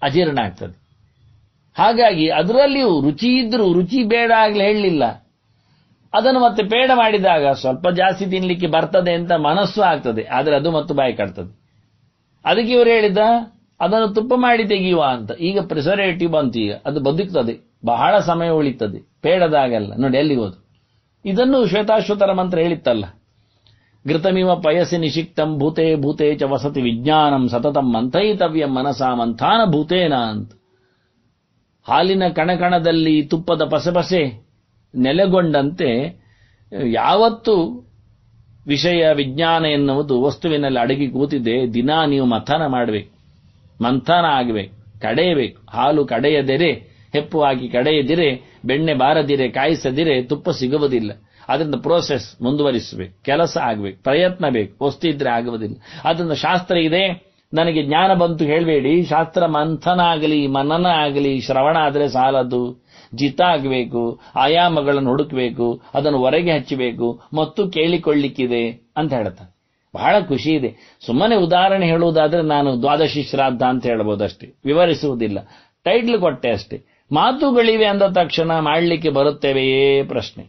ಅಜೀರ್ಣ ಆಗ್ತದೆ ಹಾಗಾಗಿ ಅದರಲ್ಲಿಯೂ ರುಚಿ ಇದ್ರೂ ರುಚಿ ಬೇಡ ಆಗ್ಲೇ ಹೇಳಲಿಲ್ಲ ಅದನ್ನು ಮತ್ತೆ ಪೇಡ ಮಾಡಿದಾಗ ಸ್ವಲ್ಪ ಜಾಸ್ತಿ ತಿನ್ಲಿಕ್ಕೆ ಬರ್ತದೆ ಅಂತ ಮನಸ್ಸು ಆಗ್ತದೆ ಆದರೆ ಅದು ಮತ್ತು ಬಾಯಿ ಕಾಡ್ತದೆ ಅದಕ್ಕೆ ಇವರು ಹೇಳಿದ ಅದನ್ನು ತುಪ್ಪ ಮಾಡಿ ತೆಗೆಯುವ ಅಂತ ಈಗ ಪ್ರಿಸರ್ವೇಟಿವ್ ಬಂತು ಈಗ ಅದು ಬದುಕ್ತದೆ ಬಹಳ ಸಮಯ ಉಳಿತದೆ ಪೇಡದಾಗಲ್ಲ ನೋಡಿ ಎಲ್ಲಿಗೋದು ಹೋದು ಇದನ್ನು ಶ್ವೇತಾಶ್ವತರ ಮಂತ್ರ ಹೇಳಿತ್ತಲ್ಲ ಘೃತಮಿವ ಪಯಸಿ ನಿಷಿಕ್ತಂ ಭೂತೆ ಭೂತೆ ಚ ವಸತಿ ವಿಜ್ಞಾನಂ ಸತತಂ ಮಂಥೈತವ್ಯ ಮನಸಾ ಮಂಥಾನ ಭೂತೇನ ಅಂತ ಹಾಲಿನ ಕಣಕಣದಲ್ಲಿ ತುಪ್ಪದ ಪಸಪಸೆ ನೆಲೆಗೊಂಡಂತೆ ಯಾವತ್ತು ವಿಷಯ ವಿಜ್ಞಾನ ಎನ್ನುವುದು ವಸ್ತುವಿನಲ್ಲಿ ಅಡಗಿ ಕೂತಿದೆ ದಿನ ನೀವು ಮಥನ ಮಾಡಬೇಕು ಮಂಥನ ಆಗಬೇಕು ಕಡೆಯಬೇಕು ಹಾಲು ಕಡೆಯದಿರೆ ಹೆಪ್ಪು ಹಾಕಿ ಕಡೆಯದಿರೆ ಬೆಣ್ಣೆ ಬಾರದಿರೆ ಕಾಯಿಸದಿರೆ ತುಪ್ಪ ಸಿಗುವುದಿಲ್ಲ ಅದರಿಂದ ಪ್ರೋಸೆಸ್ ಮುಂದುವರಿಸಬೇಕು ಕೆಲಸ ಆಗಬೇಕು ಪ್ರಯತ್ನ ಬೇಕು ವಸ್ತು ಇದ್ರೆ ಆಗುವುದಿಲ್ಲ ಅದರಿಂದ ಶಾಸ್ತ್ರ ಇದೆ ನನಗೆ ಜ್ಞಾನ ಬಂತು ಹೇಳಬೇಡಿ ಶಾಸ್ತ್ರ ಮಂಥನ ಆಗಲಿ ಮನನ ಆಗಲಿ ಶ್ರವಣ ಆದರೆ ಸಾಲದು ಜಿತ ಆಗಬೇಕು ಆಯಾಮಗಳನ್ನು ಹುಡುಕಬೇಕು ಅದನ್ನು ಹೊರಗೆ ಹಚ್ಚಬೇಕು ಮತ್ತು ಕೇಳಿಕೊಳ್ಳಿಕ್ಕಿದೆ ಅಂತ ಹೇಳ್ತಾನೆ ಬಹಳ ಖುಷಿ ಇದೆ ಸುಮ್ಮನೆ ಉದಾಹರಣೆ ಹೇಳುವುದಾದ್ರೆ ನಾನು ದ್ವಾದಶಿ ಶ್ರಾದ್ದ ಅಂತ ಅಷ್ಟೇ ವಿವರಿಸುವುದಿಲ್ಲ ಟೈಟ್ಲ್ ಕೊಟ್ಟೆ ಅಷ್ಟೇ ಮಾತುಗಳಿವೆ ಅಂದ ತಕ್ಷಣ ಮಾಡಲಿಕ್ಕೆ ಬರುತ್ತೇವೆಯೇ ಪ್ರಶ್ನೆ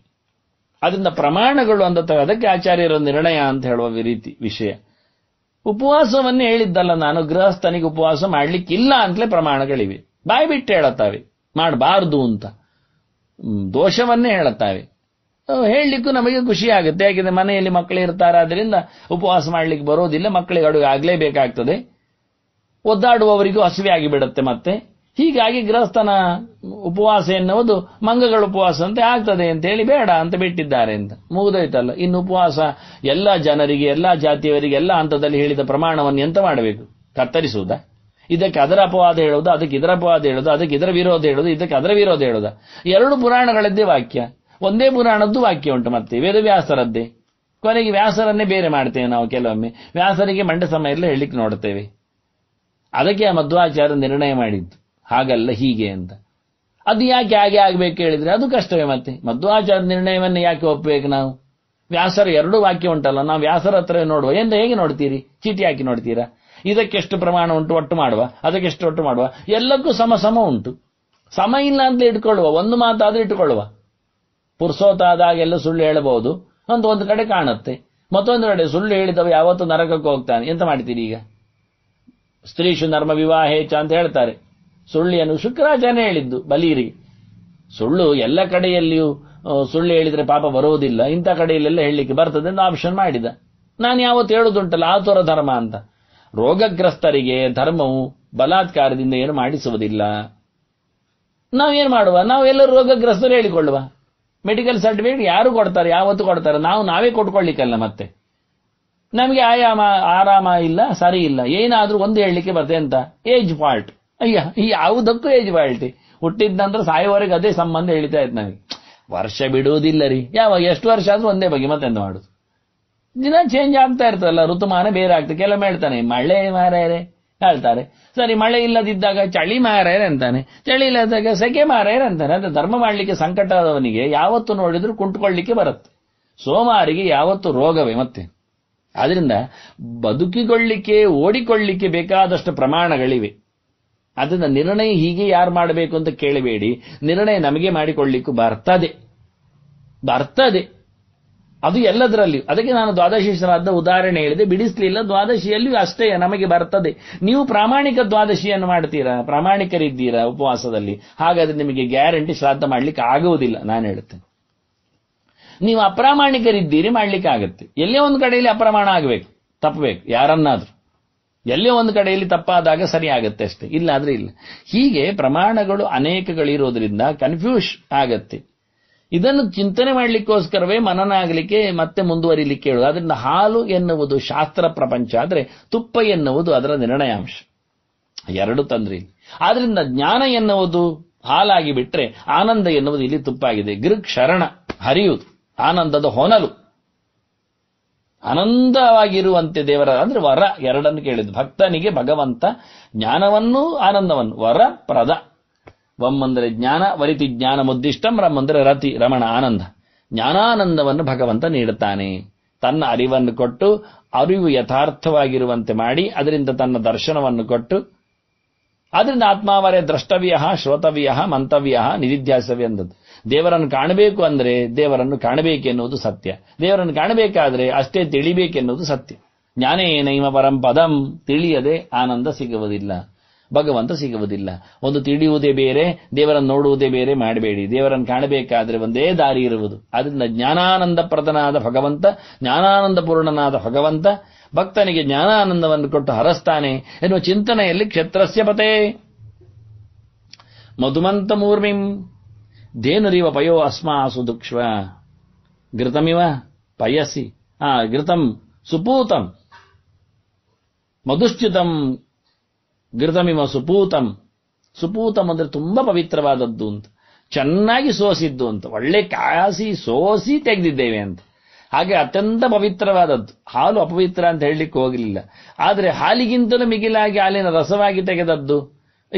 ಅದರಿಂದ ಪ್ರಮಾಣಗಳು ಅಂದ ಅದಕ್ಕೆ ಆಚಾರ್ಯರ ನಿರ್ಣಯ ಅಂತ ಹೇಳುವ ರೀತಿ ವಿಷಯ ಉಪವಾಸವನ್ನೇ ಹೇಳಿದ್ದಲ್ಲ ನಾನು ಗೃಹಸ್ಥನಿಗೆ ಉಪವಾಸ ಮಾಡಲಿಕ್ಕಿಲ್ಲ ಅಂತಲೇ ಪ್ರಮಾಣಗಳಿವೆ ಬಾಯಿ ಬಿಟ್ಟು ಹೇಳುತ್ತವೆ ಮಾಡಬಾರದು ಅಂತ ದೋಷವನ್ನೇ ಹೇಳುತ್ತವೆ ಹೇಳಲಿಕ್ಕೂ ನಮಗೆ ಖುಷಿ ಆಗುತ್ತೆ ಯಾಕೆಂದರೆ ಮನೆಯಲ್ಲಿ ಮಕ್ಕಳು ಇರ್ತಾರಾದ್ರಿಂದ ಉಪವಾಸ ಮಾಡಲಿಕ್ಕೆ ಬರೋದಿಲ್ಲ ಮಕ್ಕಳಿಗೆ ಅಡುಗೆ ಆಗಲೇಬೇಕಾಗ್ತದೆ ಒದ್ದಾಡುವವರಿಗೂ ಹಸಿವೆ ಆಗಿಬಿಡುತ್ತೆ ಮತ್ತೆ ಹೀಗಾಗಿ ಗೃಹಸ್ಥನ ಉಪವಾಸ ಎನ್ನುವುದು ಮಂಗಗಳ ಉಪವಾಸ ಅಂತ ಆಗ್ತದೆ ಹೇಳಿ ಬೇಡ ಅಂತ ಬಿಟ್ಟಿದ್ದಾರೆ ಅಂತ ಮುಗಿದೋಯ್ತಲ್ಲ ಇನ್ನು ಉಪವಾಸ ಎಲ್ಲ ಜನರಿಗೆ ಎಲ್ಲ ಜಾತಿಯವರಿಗೆ ಎಲ್ಲ ಹಂತದಲ್ಲಿ ಹೇಳಿದ ಪ್ರಮಾಣವನ್ನು ಎಂತ ಮಾಡಬೇಕು ಕತ್ತರಿಸುವುದಾ ಇದಕ್ಕೆ ಅದರ ಅಪವಾದ ಹೇಳೋದು ಅದಕ್ಕೆ ಇದರ ಅಪವಾದ ಹೇಳೋದು ಅದಕ್ಕೆ ಇದರ ವಿರೋಧ ಹೇಳೋದು ಇದಕ್ಕೆ ಅದರ ವಿರೋಧ ಹೇಳುದ ಎರಡು ಪುರಾಣಗಳದ್ದೇ ವಾಕ್ಯ ಒಂದೇ ಪುರಾಣದ್ದು ವಾಕ್ಯ ಉಂಟು ಮತ್ತೆ ವ್ಯಾಸರದ್ದೇ ಕೊನೆಗೆ ವ್ಯಾಸರನ್ನೇ ಬೇರೆ ಮಾಡ್ತೇವೆ ನಾವು ಕೆಲವೊಮ್ಮೆ ವ್ಯಾಸರಿಗೆ ಮಂಡ ಸಮಯ ಹೇಳಲಿಕ್ಕೆ ನೋಡ್ತೇವೆ ಅದಕ್ಕೆ ಆ ಮಧ್ವಾಚಾರ್ಯ ನಿರ್ಣಯ ಮಾಡಿದ್ದು ಹಾಗಲ್ಲ ಹೀಗೆ ಅಂತ ಅದು ಯಾಕೆ ಹಾಗೆ ಆಗ್ಬೇಕು ಹೇಳಿದ್ರೆ ಅದು ಕಷ್ಟವೇ ಮತ್ತೆ ಮಧ್ವಾಚಾರ್ಯ ನಿರ್ಣಯವನ್ನು ಯಾಕೆ ಒಪ್ಪಬೇಕು ನಾವು ವ್ಯಾಸರ ಎರಡು ವಾಕ್ಯ ಉಂಟಲ್ಲ ನಾವು ವ್ಯಾಸರ ಹತ್ರ ನೋಡುವ ಎಂದು ಹೇಗೆ ನೋಡ್ತೀರಿ ಚೀಟಿ ಹಾಕಿ ನೋಡ್ತೀರಾ ಇದಕ್ಕೆಷ್ಟು ಪ್ರಮಾಣ ಉಂಟು ಒಟ್ಟು ಮಾಡುವ ಅದಕ್ಕೆಷ್ಟು ಒಟ್ಟು ಮಾಡುವ ಎಲ್ಲಕ್ಕೂ ಸಮ ಸಮ ಉಂಟು ಸಮ ಇಲ್ಲ ಅಂತ ಇಟ್ಕೊಳ್ಳುವ ಒಂದು ಮಾತಾದ್ರೆ ಇಟ್ಕೊಳ್ಳುವ ಎಲ್ಲ ಸುಳ್ಳು ಹೇಳಬಹುದು ಅಂತ ಒಂದು ಕಡೆ ಕಾಣುತ್ತೆ ಮತ್ತೊಂದು ಕಡೆ ಸುಳ್ಳು ಹೇಳಿದವ ಯಾವತ್ತು ನರಕಕ್ಕೆ ಹೋಗ್ತಾನೆ ಎಂತ ಮಾಡ್ತೀರಿ ಈಗ ಸ್ತ್ರೀಶು ನರ್ಮ ವಿವಾಹೇಚ ಅಂತ ಹೇಳ್ತಾರೆ ಸುಳ್ಳಿಯನ್ನು ಶುಕ್ರಾಚಾರ್ಯ ಹೇಳಿದ್ದು ಬಲೀರಿ ಸುಳ್ಳು ಎಲ್ಲ ಕಡೆಯಲ್ಲಿಯೂ ಸುಳ್ಳು ಹೇಳಿದರೆ ಪಾಪ ಬರೋದಿಲ್ಲ ಇಂಥ ಕಡೆಯಲ್ಲೆಲ್ಲ ಹೇಳಲಿಕ್ಕೆ ಬರ್ತದೆ ಅಂತ ಆಪ್ಷನ್ ಮಾಡಿದ ನಾನು ಯಾವತ್ತು ಆ ಆತುರ ಧರ್ಮ ಅಂತ ರೋಗಗ್ರಸ್ತರಿಗೆ ಧರ್ಮವು ಬಲಾತ್ಕಾರದಿಂದ ಏನು ಮಾಡಿಸುವುದಿಲ್ಲ ನಾವೇನು ಮಾಡುವ ಎಲ್ಲರೂ ರೋಗಗ್ರಸ್ತರು ಹೇಳಿಕೊಳ್ಳುವ ಮೆಡಿಕಲ್ ಸರ್ಟಿಫಿಕೇಟ್ ಯಾರು ಕೊಡ್ತಾರೆ ಯಾವತ್ತು ಕೊಡ್ತಾರೆ ನಾವು ನಾವೇ ಕೊಟ್ಕೊಳ್ಳಿಕ್ಕಲ್ಲ ಮತ್ತೆ ನಮಗೆ ಆಯಾಮ ಆರಾಮ ಇಲ್ಲ ಸರಿ ಇಲ್ಲ ಏನಾದರೂ ಒಂದು ಹೇಳಲಿಕ್ಕೆ ಬರ್ತದೆ ಅಂತ ಏಜ್ ಫಾಲ್ಟ್ ಅಯ್ಯ ಯಾವುದಕ್ಕೂ ಏಜ್ ಹುಟ್ಟಿದ ಹುಟ್ಟಿದ್ದಂದ್ರೆ ಸಾಯುವವರೆಗೆ ಅದೇ ಸಂಬಂಧ ಹೇಳ್ತಾ ಇತ್ತು ನನಗೆ ವರ್ಷ ಬಿಡುವುದಿಲ್ಲ ರೀ ಯಾವಾಗ ಎಷ್ಟು ವರ್ಷ ಆದ್ರೂ ಒಂದೇ ಬಗ್ಗೆ ಮತ್ತೆಂದು ಮಾಡುದು ದಿನ ಚೇಂಜ್ ಆಗ್ತಾ ಇರ್ತದಲ್ಲ ಋತುಮಾನ ಬೇರೆ ಆಗ್ತದೆ ಕೆಲವೊಮ್ಮೆ ಹೇಳ್ತಾನೆ ಮಳೆ ಮಾರಾಯರೆ ಹೇಳ್ತಾರೆ ಸರಿ ಮಳೆ ಇಲ್ಲದಿದ್ದಾಗ ಚಳಿ ಮಾರಾಯರೆ ಅಂತಾನೆ ಚಳಿ ಇಲ್ಲದಾಗ ಸೆಕೆ ಮಾರಾಯರೆ ಅಂತಾನೆ ಅಂದ್ರೆ ಧರ್ಮ ಮಾಡಲಿಕ್ಕೆ ಸಂಕಟ ಆದವನಿಗೆ ಯಾವತ್ತು ನೋಡಿದ್ರು ಕುಂಟ್ಕೊಳ್ಳಿಕ್ಕೆ ಬರುತ್ತೆ ಸೋಮಾರಿಗೆ ಯಾವತ್ತು ರೋಗವೇ ಮತ್ತೆ ಆದ್ರಿಂದ ಬದುಕಿಕೊಳ್ಳಿಕ್ಕೆ ಓಡಿಕೊಳ್ಳಿಕ್ಕೆ ಬೇಕಾದಷ್ಟು ಪ್ರಮಾಣಗಳಿವೆ ಅದನ್ನು ನಿರ್ಣಯ ಹೀಗೆ ಯಾರು ಮಾಡಬೇಕು ಅಂತ ಕೇಳಬೇಡಿ ನಿರ್ಣಯ ನಮಗೆ ಮಾಡಿಕೊಳ್ಳಿಕ್ಕೂ ಬರ್ತದೆ ಬರ್ತದೆ ಅದು ಎಲ್ಲದರಲ್ಲಿ ಅದಕ್ಕೆ ನಾನು ದ್ವಾದಶಿ ಉದಾಹರಣೆ ಹೇಳಿದೆ ಬಿಡಿಸಲಿಲ್ಲ ದ್ವಾದಶಿಯಲ್ಲಿಯೂ ಅಷ್ಟೇ ನಮಗೆ ಬರ್ತದೆ ನೀವು ಪ್ರಾಮಾಣಿಕ ದ್ವಾದಶಿಯನ್ನು ಮಾಡ್ತೀರಾ ಪ್ರಾಮಾಣಿಕರಿದ್ದೀರಾ ಉಪವಾಸದಲ್ಲಿ ಹಾಗಾದ್ರೆ ನಿಮಗೆ ಗ್ಯಾರಂಟಿ ಶ್ರಾದ್ದ ಮಾಡ್ಲಿಕ್ಕೆ ಆಗುವುದಿಲ್ಲ ನಾನು ಹೇಳುತ್ತೇನೆ ನೀವು ಅಪ್ರಾಮಾಣಿಕರಿದ್ದೀರಿ ಮಾಡ್ಲಿಕ್ಕೆ ಆಗುತ್ತೆ ಎಲ್ಲೇ ಒಂದು ಕಡೆಯಲ್ಲಿ ಅಪ್ರಮಾಣ ಆಗಬೇಕು ತಪ್ಪಬೇಕು ಯಾರನ್ನಾದ್ರೂ ಎಲ್ಲೇ ಒಂದು ಕಡೆಯಲ್ಲಿ ತಪ್ಪಾದಾಗ ಸರಿ ಆಗುತ್ತೆ ಅಷ್ಟೇ ಇಲ್ಲ ಆದ್ರೆ ಇಲ್ಲ ಹೀಗೆ ಪ್ರಮಾಣಗಳು ಅನೇಕಗಳಿರೋದ್ರಿಂದ ಕನ್ಫ್ಯೂಷ್ ಆಗತ್ತೆ ಇದನ್ನು ಚಿಂತನೆ ಮಾಡಲಿಕ್ಕೋಸ್ಕರವೇ ಮನನ ಆಗಲಿಕ್ಕೆ ಮತ್ತೆ ಮುಂದುವರಿಲಿಕ್ಕೆ ಹೇಳುವುದು ಅದರಿಂದ ಹಾಲು ಎನ್ನುವುದು ಶಾಸ್ತ್ರ ಪ್ರಪಂಚ ಆದರೆ ತುಪ್ಪ ಎನ್ನುವುದು ಅದರ ನಿರ್ಣಯಾಂಶ ಎರಡು ತಂದ್ರಿ ಆದ್ರಿಂದ ಜ್ಞಾನ ಎನ್ನುವುದು ಹಾಲಾಗಿ ಬಿಟ್ರೆ ಆನಂದ ಎನ್ನುವುದು ಇಲ್ಲಿ ತುಪ್ಪಾಗಿದೆ ಗೃಗ್ ಶರಣ ಹರಿಯುವುದು ಆನಂದದ ಹೊನಲು ಆನಂದವಾಗಿರುವಂತೆ ದೇವರ ಅಂದ್ರೆ ವರ ಎರಡನ್ನು ಕೇಳಿದ್ದು ಭಕ್ತನಿಗೆ ಭಗವಂತ ಜ್ಞಾನವನ್ನು ಆನಂದವನ್ನು ವರ ಪ್ರದ ಒಮ್ಮಂದರೆ ಜ್ಞಾನ ವರಿತಿ ಜ್ಞಾನ ಮುದ್ದಿಷ್ಟಂ ರಮ್ ರತಿ ರಮಣ ಆನಂದ ಜ್ಞಾನಾನಂದವನ್ನು ಭಗವಂತ ನೀಡುತ್ತಾನೆ ತನ್ನ ಅರಿವನ್ನು ಕೊಟ್ಟು ಅರಿವು ಯಥಾರ್ಥವಾಗಿರುವಂತೆ ಮಾಡಿ ಅದರಿಂದ ತನ್ನ ದರ್ಶನವನ್ನು ಕೊಟ್ಟು ಅದರಿಂದ ಆತ್ಮಾವರೇ ದ್ರಷ್ಟವ್ಯ ಶ್ರೋತವ್ಯ ಮಂತವ್ಯ ನಿಧಿಧ್ಯಾಸವ್ಯ ಅಂದದ್ದು ದೇವರನ್ನು ಕಾಣಬೇಕು ಅಂದರೆ ದೇವರನ್ನು ಕಾಣಬೇಕೆನ್ನುವುದು ಸತ್ಯ ದೇವರನ್ನು ಕಾಣಬೇಕಾದ್ರೆ ಅಷ್ಟೇ ತಿಳಿಬೇಕೆನ್ನುವುದು ಸತ್ಯ ಜ್ಞಾನೇ ನೈಮ ಪರಂ ಪದಂ ತಿಳಿಯದೆ ಆನಂದ ಸಿಗುವುದಿಲ್ಲ ಭಗವಂತ ಸಿಗುವುದಿಲ್ಲ ಒಂದು ತಿಳಿಯುವುದೇ ಬೇರೆ ದೇವರನ್ನು ನೋಡುವುದೇ ಬೇರೆ ಮಾಡಬೇಡಿ ದೇವರನ್ನು ಕಾಣಬೇಕಾದ್ರೆ ಒಂದೇ ದಾರಿ ಇರುವುದು ಅದರಿಂದ ಜ್ಞಾನಾನಂದ ಪ್ರದನಾದ ಭಗವಂತ ಜ್ಞಾನಾನಂದ ಪೂರ್ಣನಾದ ಭಗವಂತ ಭಕ್ತನಿಗೆ ಜ್ಞಾನಾನಂದವನ್ನು ಕೊಟ್ಟು ಹರಸ್ತಾನೆ ಎನ್ನುವ ಚಿಂತನೆಯಲ್ಲಿ ಕ್ಷೇತ್ರಸ್ಯ ಪತೇ ಮಧುಮಂತ ಮೂರ್ಮಿಂ ದೇನುರಿವ ಪಯೋ ಅಸ್ಮಾಸು ದುಕ್ಷ್ವ ಘೃತಮಿವ ಪಯಸಿ ಆ ಘೃತಂ ಸುಪೂತಂ ಮಧುಶ್ಚ್ಯುತಂ ಘೃತಮಿವ ಸುಪೂತಂ ಸುಪೂತಂ ಅಂದ್ರೆ ತುಂಬಾ ಪವಿತ್ರವಾದದ್ದು ಅಂತ ಚೆನ್ನಾಗಿ ಸೋಸಿದ್ದು ಅಂತ ಒಳ್ಳೆ ಕಾಸಿ ಸೋಸಿ ತೆಗೆದಿದ್ದೇವೆ ಅಂತ ಹಾಗೆ ಅತ್ಯಂತ ಪವಿತ್ರವಾದದ್ದು ಹಾಲು ಅಪವಿತ್ರ ಅಂತ ಹೇಳಲಿಕ್ಕೆ ಹೋಗಲಿಲ್ಲ ಆದರೆ ಹಾಲಿಗಿಂತಲೂ ಮಿಗಿಲಾಗಿ ಹಾಲಿನ ರಸವಾಗಿ ತೆಗೆದದ್ದು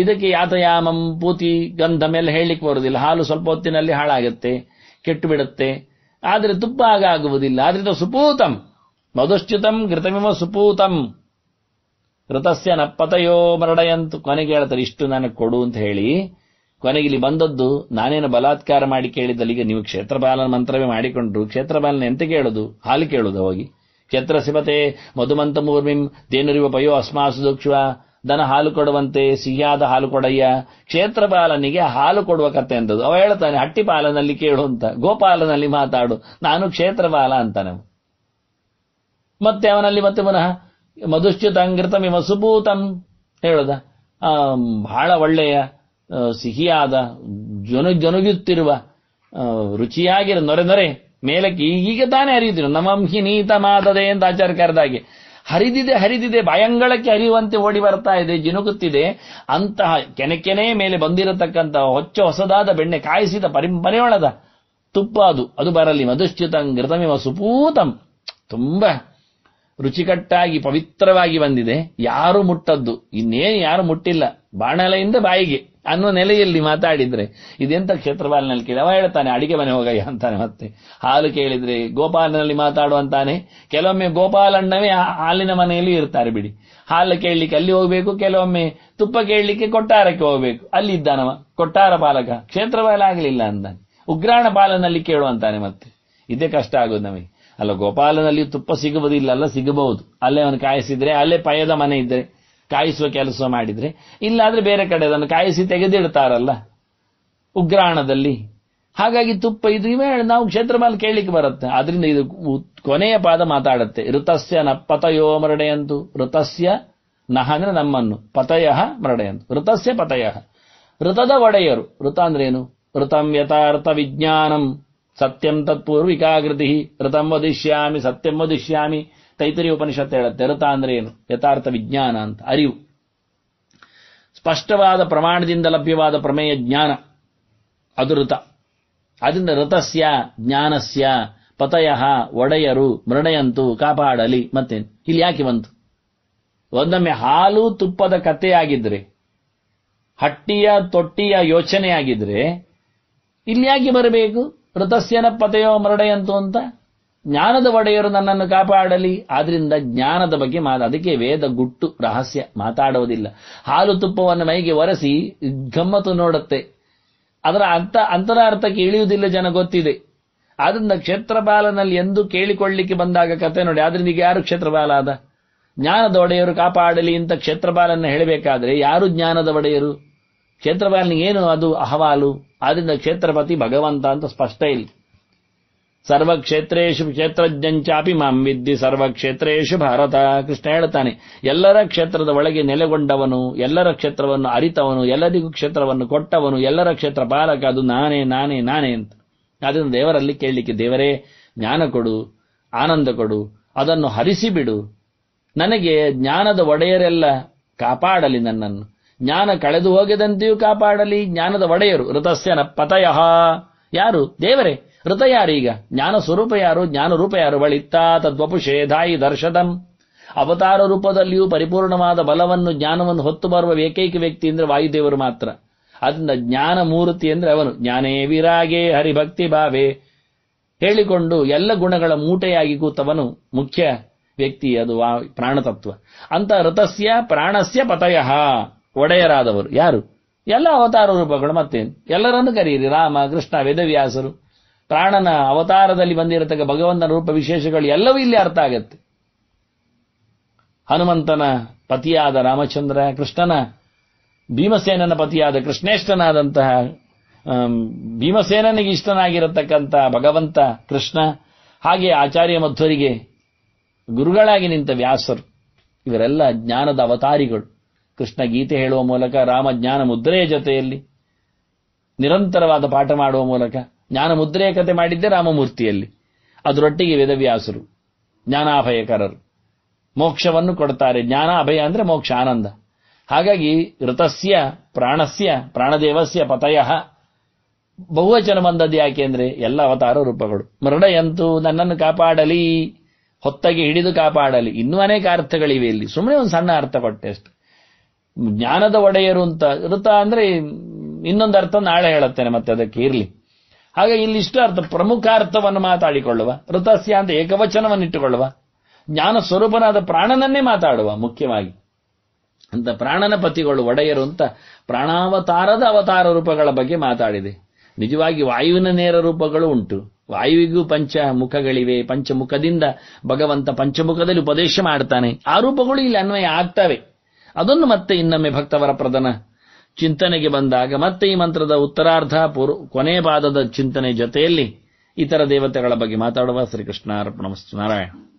ಇದಕ್ಕೆ ಯಾತಯಾಮಂ ಪೂತಿ ಗಂಧ ಮೇಲೆ ಹೇಳಲಿಕ್ಕೆ ಬರುವುದಿಲ್ಲ ಹಾಲು ಸ್ವಲ್ಪ ಹೊತ್ತಿನಲ್ಲಿ ಹಾಳಾಗುತ್ತೆ ಕೆಟ್ಟು ಬಿಡುತ್ತೆ ಆದರೆ ತುಪ್ಪ ಆಗ ಆಗುವುದಿಲ್ಲ ಆದ್ರಿಂದ ಸುಪೂತಂ ಮಧುಶ್ಚಿತಂ ಘೃತಮಿಮ ಸುಪೂತಂ ಋತಸ್ಯ ನಪ್ಪತಯೋ ಮರಡಯಂತು ಕೊನೆಗೆ ಹೇಳ್ತಾರೆ ಇಷ್ಟು ನನಗೆ ಕೊಡು ಅಂತ ಹೇಳಿ ಕೊನೆಗೆ ಇಲ್ಲಿ ಬಂದದ್ದು ನಾನೇನು ಬಲಾತ್ಕಾರ ಮಾಡಿ ಕೇಳಿದಲ್ಲಿಗೆ ನೀವು ಕ್ಷೇತ್ರಪಾಲನ ಮಂತ್ರವೇ ಮಾಡಿಕೊಂಡ್ರು ಕ್ಷೇತ್ರಪಾಲನ ಎಂತ ಕೇಳುದು ಹಾಲು ಕೇಳುದು ಹೋಗಿ ಕ್ಷೇತ್ರ ಸಿಮತೆ ಮಧುಮಂತ ಮೂರ್ಮಿಂ ದೇನುರಿವ ಪಯೋ ಅಸ್ಮಾಸು ದುಕ್ಷ ದನ ಹಾಲು ಕೊಡುವಂತೆ ಸಿಹಿಯಾದ ಹಾಲು ಕೊಡಯ್ಯ ಕ್ಷೇತ್ರಪಾಲನಿಗೆ ಹಾಲು ಕೊಡುವ ಕಥೆ ಅಂತದ್ದು ಅವ ಹೇಳ್ತಾನೆ ಹಟ್ಟಿಪಾಲನಲ್ಲಿ ಕೇಳು ಅಂತ ಗೋಪಾಲನಲ್ಲಿ ಮಾತಾಡು ನಾನು ಕ್ಷೇತ್ರಪಾಲ ಅಂತಾನೆ ಮತ್ತೆ ಅವನಲ್ಲಿ ಮತ್ತೆ ಪುನಃ ಮಧುಶ್ಚ್ಯುತಂಗೃತಂ ಇವ ಸುಭೂತಂ ಹೇಳುದ ಬಹಳ ಒಳ್ಳೆಯ ಸಿಹಿಯಾದ ಜೊನು ಜೊನುಗುತ್ತಿರುವ ರುಚಿಯಾಗಿರೋ ನೊರೆ ನೊರೆ ಮೇಲಕ್ಕೆ ಈಗೀಗ ತಾನೇ ಅರಿಯುತ್ತಿರು ನೀತ ಮಾದದೆ ಅಂತ ಆಚಾರ ಕರೆದಾಗೆ ಹರಿದಿದೆ ಹರಿದಿದೆ ಭಯಂಗಳಕ್ಕೆ ಹರಿಯುವಂತೆ ಓಡಿ ಬರ್ತಾ ಇದೆ ಜಿನುಗುತ್ತಿದೆ ಅಂತಹ ಕೆನೆ ಮೇಲೆ ಬಂದಿರತಕ್ಕಂತಹ ಹೊಚ್ಚ ಹೊಸದಾದ ಬೆಣ್ಣೆ ಕಾಯಿಸಿದ ಪರಿ ತುಪ್ಪ ಅದು ಅದು ಬರಲಿ ಮಧುಶ್ಚಿತಂ ಘೃತಮಿವ ಸುಪೂತಂ ತುಂಬಾ ರುಚಿಕಟ್ಟಾಗಿ ಪವಿತ್ರವಾಗಿ ಬಂದಿದೆ ಯಾರು ಮುಟ್ಟದ್ದು ಇನ್ನೇನು ಯಾರು ಮುಟ್ಟಿಲ್ಲ ಬಾಣಲೆಯಿಂದ ಬಾಯಿಗೆ ಅನ್ನೋ ನೆಲೆಯಲ್ಲಿ ಮಾತಾಡಿದ್ರೆ ಇದೆಂತ ಕ್ಷೇತ್ರಪಾಲನಲ್ಲಿ ಕೇಳಿ ಅವ ಹೇಳ್ತಾನೆ ಅಡಿಗೆ ಮನೆ ಹೋಗಯ್ಯ ಅಂತಾನೆ ಮತ್ತೆ ಹಾಲು ಕೇಳಿದ್ರೆ ಗೋಪಾಲನಲ್ಲಿ ಮಾತಾಡುವಂತಾನೆ ಕೆಲವೊಮ್ಮೆ ಗೋಪಾಲಣ್ಣವೇ ಹಾಲಿನ ಮನೆಯಲ್ಲಿ ಇರ್ತಾರೆ ಬಿಡಿ ಹಾಲು ಕೇಳಲಿಕ್ಕೆ ಅಲ್ಲಿ ಹೋಗಬೇಕು ಕೆಲವೊಮ್ಮೆ ತುಪ್ಪ ಕೇಳಲಿಕ್ಕೆ ಕೊಟ್ಟಾರಕ್ಕೆ ಹೋಗಬೇಕು ಅಲ್ಲಿ ಇದ್ದಾನವ ಕೊಟ್ಟಾರ ಪಾಲಕ ಕ್ಷೇತ್ರಪಾಲ ಆಗಲಿಲ್ಲ ಅಂತಾನೆ ಉಗ್ರಾಣ ಪಾಲನಲ್ಲಿ ಕೇಳುವಂತಾನೆ ಮತ್ತೆ ಇದೇ ಕಷ್ಟ ಆಗೋದು ನಮಗೆ ಅಲ್ಲ ಗೋಪಾಲನಲ್ಲಿ ತುಪ್ಪ ಸಿಗುವುದಿಲ್ಲ ಅಲ್ಲ ಸಿಗಬಹುದು ಅಲ್ಲೇ ಅವನು ಕಾಯಿಸಿದ್ರೆ ಅಲ್ಲೇ ಪಯದ ಮನೆ ಇದ್ರೆ ಕಾಯಿಸುವ ಕೆಲಸ ಮಾಡಿದ್ರೆ ಇಲ್ಲಾದ್ರೆ ಬೇರೆ ಕಡೆ ಅದನ್ನು ಕಾಯಿಸಿ ತೆಗೆದಿಡ್ತಾರಲ್ಲ ಉಗ್ರಾಣದಲ್ಲಿ ಹಾಗಾಗಿ ತುಪ್ಪ ಇದು ಇವೇ ನಾವು ಕ್ಷೇತ್ರಮಾಲ್ ಕೇಳಲಿಕ್ಕೆ ಬರುತ್ತೆ ಆದ್ರಿಂದ ಇದು ಕೊನೆಯ ಪಾದ ಮಾತಾಡುತ್ತೆ ಋತಸ್ಯ ನ ಪತಯೋ ಮರಡೆಯಂತು ಋತಸ್ಯ ನಹ ಅಂದ್ರೆ ನಮ್ಮನ್ನು ಪತಯ ಮರಡೆಯಂತು ಋತಸ್ಯ ಪತಯ ಋತದ ಒಡೆಯರು ಋತ ಅಂದ್ರೇನು ಋತಂ ಯಥಾರ್ಥ ವಿಜ್ಞಾನಂ ಸತ್ಯಂ ತತ್ಪೂರ್ವಿಕಾಗೃತಿ ಋತಂ ವದಿಷ್ಯಾಮಿ ಸತ್ಯಂ ವದಿಷ್ಯಾಮಿ ತೈತರಿ ಉಪನಿಷತ್ ಹೇಳುತ್ತೆ ಋತ ಅಂದ್ರೆ ಏನು ಯಥಾರ್ಥ ವಿಜ್ಞಾನ ಅಂತ ಅರಿವು ಸ್ಪಷ್ಟವಾದ ಪ್ರಮಾಣದಿಂದ ಲಭ್ಯವಾದ ಪ್ರಮೇಯ ಜ್ಞಾನ ಅದು ಋತ ಅದರಿಂದ ಋತಸ್ಯ ಜ್ಞಾನಸ್ಯ ಪತಯ ಒಡೆಯರು ಮೃಣಯಂತು ಕಾಪಾಡಲಿ ಮತ್ತೆ ಇಲ್ಲಿ ಯಾಕೆ ಬಂತು ಒಂದೊಮ್ಮೆ ಹಾಲು ತುಪ್ಪದ ಕಥೆಯಾಗಿದ್ರೆ ಹಟ್ಟಿಯ ತೊಟ್ಟಿಯ ಯೋಚನೆಯಾಗಿದ್ರೆ ಇಲ್ಲಿ ಯಾಕೆ ಬರಬೇಕು ಋತಸ್ಯನ ಪತೆಯೋ ಮರಡೆಯಂತು ಅಂತ ಜ್ಞಾನದ ಒಡೆಯರು ನನ್ನನ್ನು ಕಾಪಾಡಲಿ ಆದ್ರಿಂದ ಜ್ಞಾನದ ಬಗ್ಗೆ ಮಾತು ಅದಕ್ಕೆ ವೇದ ಗುಟ್ಟು ರಹಸ್ಯ ಮಾತಾಡುವುದಿಲ್ಲ ಹಾಲು ತುಪ್ಪವನ್ನು ಮೈಗೆ ಒರೆಸಿ ಗಮ್ಮತ್ತು ನೋಡುತ್ತೆ ಅದರ ಅಂತ ಅಂತರಾರ್ಥಕ್ಕೆ ಇಳಿಯುವುದಿಲ್ಲ ಜನ ಗೊತ್ತಿದೆ ಆದ್ರಿಂದ ಕ್ಷೇತ್ರಪಾಲನಲ್ಲಿ ಎಂದು ಕೇಳಿಕೊಳ್ಳಿಕ್ಕೆ ಬಂದಾಗ ಕತೆ ನೋಡಿ ಆದ್ರಿಂದ ಈಗ ಯಾರು ಕ್ಷೇತ್ರಪಾಲ ಆದ ಜ್ಞಾನದ ಒಡೆಯರು ಕಾಪಾಡಲಿ ಅಂತ ಕ್ಷೇತ್ರಪಾಲನ್ನು ಹೇಳಬೇಕಾದ್ರೆ ಯಾರು ಜ್ಞಾನದ ಒಡೆಯರು ಕ್ಷೇತ್ರಪಾಲನಿಗೆ ಏನು ಅದು ಅಹವಾಲು ಆದ್ದರಿಂದ ಕ್ಷೇತ್ರಪತಿ ಭಗವಂತ ಅಂತ ಸ್ಪಷ್ಟ ಇಲ್ಲಿ ಸರ್ವಕ್ಷೇತ್ರೇಶು ಕ್ಷೇತ್ರಜ್ಞಂಚಾಪಿ ಮಾಂ ಸರ್ವ ಸರ್ವಕ್ಷೇತ್ರೇಶು ಭಾರತ ಕೃಷ್ಣ ಹೇಳ್ತಾನೆ ಎಲ್ಲರ ಕ್ಷೇತ್ರದ ಒಳಗೆ ನೆಲೆಗೊಂಡವನು ಎಲ್ಲರ ಕ್ಷೇತ್ರವನ್ನು ಅರಿತವನು ಎಲ್ಲರಿಗೂ ಕ್ಷೇತ್ರವನ್ನು ಕೊಟ್ಟವನು ಎಲ್ಲರ ಕ್ಷೇತ್ರ ಬಾಲಕ ಅದು ನಾನೇ ನಾನೇ ನಾನೇ ಅಂತ ಆದ್ದರಿಂದ ದೇವರಲ್ಲಿ ಕೇಳಲಿಕ್ಕೆ ದೇವರೇ ಜ್ಞಾನ ಕೊಡು ಆನಂದ ಕೊಡು ಅದನ್ನು ಹರಿಸಿಬಿಡು ನನಗೆ ಜ್ಞಾನದ ಒಡೆಯರೆಲ್ಲ ಕಾಪಾಡಲಿ ನನ್ನನ್ನು ಜ್ಞಾನ ಕಳೆದು ಹೋಗದಂತೆಯೂ ಕಾಪಾಡಲಿ ಜ್ಞಾನದ ಒಡೆಯರು ಋತಸ್ಯನ ಪತಯಃ ಯಾರು ದೇವರೇ ಋತ ಯಾರೀಗ ಜ್ಞಾನ ಸ್ವರೂಪ ಯಾರು ಜ್ಞಾನ ರೂಪ ಯಾರು ಬಳಿತ್ತಾ ತದ್ವಪುಷೇ ಧಾಯಿ ದರ್ಶದಂ ಅವತಾರ ರೂಪದಲ್ಲಿಯೂ ಪರಿಪೂರ್ಣವಾದ ಬಲವನ್ನು ಜ್ಞಾನವನ್ನು ಹೊತ್ತು ಬರುವ ಏಕೈಕ ವ್ಯಕ್ತಿ ಅಂದ್ರೆ ವಾಯುದೇವರು ಮಾತ್ರ ಅದರಿಂದ ಜ್ಞಾನ ಮೂರ್ತಿ ಅಂದ್ರೆ ಅವನು ಜ್ಞಾನೇ ವಿರಾಗೆ ಹರಿಭಕ್ತಿ ಭಾವೆ ಹೇಳಿಕೊಂಡು ಎಲ್ಲ ಗುಣಗಳ ಮೂಟೆಯಾಗಿ ಕೂತವನು ಮುಖ್ಯ ವ್ಯಕ್ತಿ ಅದು ಪ್ರಾಣತತ್ವ ಅಂತ ಋತಸ್ಯ ಪ್ರಾಣಸ್ಯ ಪತಯಃ ಒಡೆಯರಾದವರು ಯಾರು ಎಲ್ಲ ಅವತಾರ ರೂಪಗಳು ಮತ್ತೆ ಎಲ್ಲರನ್ನು ಕರೆಯಿರಿ ರಾಮ ಕೃಷ್ಣ ವೇದವ್ಯಾಸರು ಪ್ರಾಣನ ಅವತಾರದಲ್ಲಿ ಬಂದಿರತಕ್ಕ ಭಗವಂತನ ರೂಪ ವಿಶೇಷಗಳು ಎಲ್ಲವೂ ಇಲ್ಲಿ ಅರ್ಥ ಆಗತ್ತೆ ಹನುಮಂತನ ಪತಿಯಾದ ರಾಮಚಂದ್ರ ಕೃಷ್ಣನ ಭೀಮಸೇನನ ಪತಿಯಾದ ಕೃಷ್ಣೇಷ್ಟನಾದಂತಹ ಭೀಮಸೇನನಿಗೆ ಇಷ್ಟನಾಗಿರತಕ್ಕಂತಹ ಭಗವಂತ ಕೃಷ್ಣ ಹಾಗೆ ಆಚಾರ್ಯ ಮಧ್ವರಿಗೆ ಗುರುಗಳಾಗಿ ನಿಂತ ವ್ಯಾಸರು ಇವರೆಲ್ಲ ಜ್ಞಾನದ ಅವತಾರಿಗಳು ಕೃಷ್ಣ ಗೀತೆ ಹೇಳುವ ಮೂಲಕ ರಾಮ ಜ್ಞಾನ ಮುದ್ರೆಯ ಜೊತೆಯಲ್ಲಿ ನಿರಂತರವಾದ ಪಾಠ ಮಾಡುವ ಮೂಲಕ ಜ್ಞಾನ ಮುದ್ರೆಯ ಕತೆ ಮಾಡಿದ್ದೆ ರಾಮಮೂರ್ತಿಯಲ್ಲಿ ಅದರೊಟ್ಟಿಗೆ ವೇದವ್ಯಾಸರು ಜ್ಞಾನಾಭಯಕರರು ಮೋಕ್ಷವನ್ನು ಕೊಡ್ತಾರೆ ಜ್ಞಾನ ಅಭಯ ಅಂದರೆ ಮೋಕ್ಷ ಆನಂದ ಹಾಗಾಗಿ ಋತಸ್ಯ ಪ್ರಾಣಸ್ಯ ಪ್ರಾಣದೇವಸ್ಯ ಪತಯ ಬಹುವಚನ ಬಂದದ್ದು ಯಾಕೆಂದ್ರೆ ಎಲ್ಲ ಅವತಾರ ರೂಪಗಳು ಎಂತೂ ನನ್ನನ್ನು ಕಾಪಾಡಲಿ ಹೊತ್ತಗೆ ಹಿಡಿದು ಕಾಪಾಡಲಿ ಇನ್ನೂ ಅನೇಕ ಅರ್ಥಗಳಿವೆ ಇಲ್ಲಿ ಸುಮ್ಮನೆ ಒಂದು ಸಣ್ಣ ಅರ್ಥ ಕೊಟ್ಟೆ ಅಷ್ಟು ಜ್ಞಾನದ ಒಡೆಯರು ಅಂತ ಋತ ಅಂದ್ರೆ ಇನ್ನೊಂದು ಅರ್ಥ ನಾಳೆ ಹೇಳುತ್ತೇನೆ ಮತ್ತೆ ಅದಕ್ಕೆ ಇರಲಿ ಹಾಗೆ ಇಲ್ಲಿ ಇಷ್ಟು ಅರ್ಥ ಪ್ರಮುಖ ಅರ್ಥವನ್ನು ಮಾತಾಡಿಕೊಳ್ಳುವ ಋತಸ್ಯ ಅಂತ ಏಕವಚನವನ್ನು ಇಟ್ಟುಕೊಳ್ಳುವ ಜ್ಞಾನ ಸ್ವರೂಪನಾದ ಪ್ರಾಣನನ್ನೇ ಮಾತಾಡುವ ಮುಖ್ಯವಾಗಿ ಅಂತ ಪ್ರಾಣನ ಪತಿಗಳು ಒಡೆಯರು ಅಂತ ಪ್ರಾಣಾವತಾರದ ಅವತಾರ ರೂಪಗಳ ಬಗ್ಗೆ ಮಾತಾಡಿದೆ ನಿಜವಾಗಿ ವಾಯುವಿನ ನೇರ ರೂಪಗಳು ಉಂಟು ವಾಯುವಿಗೂ ಪಂಚ ಮುಖಗಳಿವೆ ಪಂಚಮುಖದಿಂದ ಭಗವಂತ ಪಂಚಮುಖದಲ್ಲಿ ಉಪದೇಶ ಮಾಡ್ತಾನೆ ಆ ರೂಪಗಳು ಇಲ್ಲಿ ಅನ್ವಯ ಆಗ್ತವೆ ಅದನ್ನು ಮತ್ತೆ ಇನ್ನೊಮ್ಮೆ ಭಕ್ತವರ ಪ್ರದನ ಚಿಂತನೆಗೆ ಬಂದಾಗ ಮತ್ತೆ ಈ ಮಂತ್ರದ ಉತ್ತರಾರ್ಧ ಕೊನೆ ಪಾದದ ಚಿಂತನೆ ಜೊತೆಯಲ್ಲಿ ಇತರ ದೇವತೆಗಳ ಬಗ್ಗೆ ಮಾತಾಡುವ ಶ್ರೀಕೃಷ್ಣ ಅರ್ಪಣ ನಾರಾಯಣ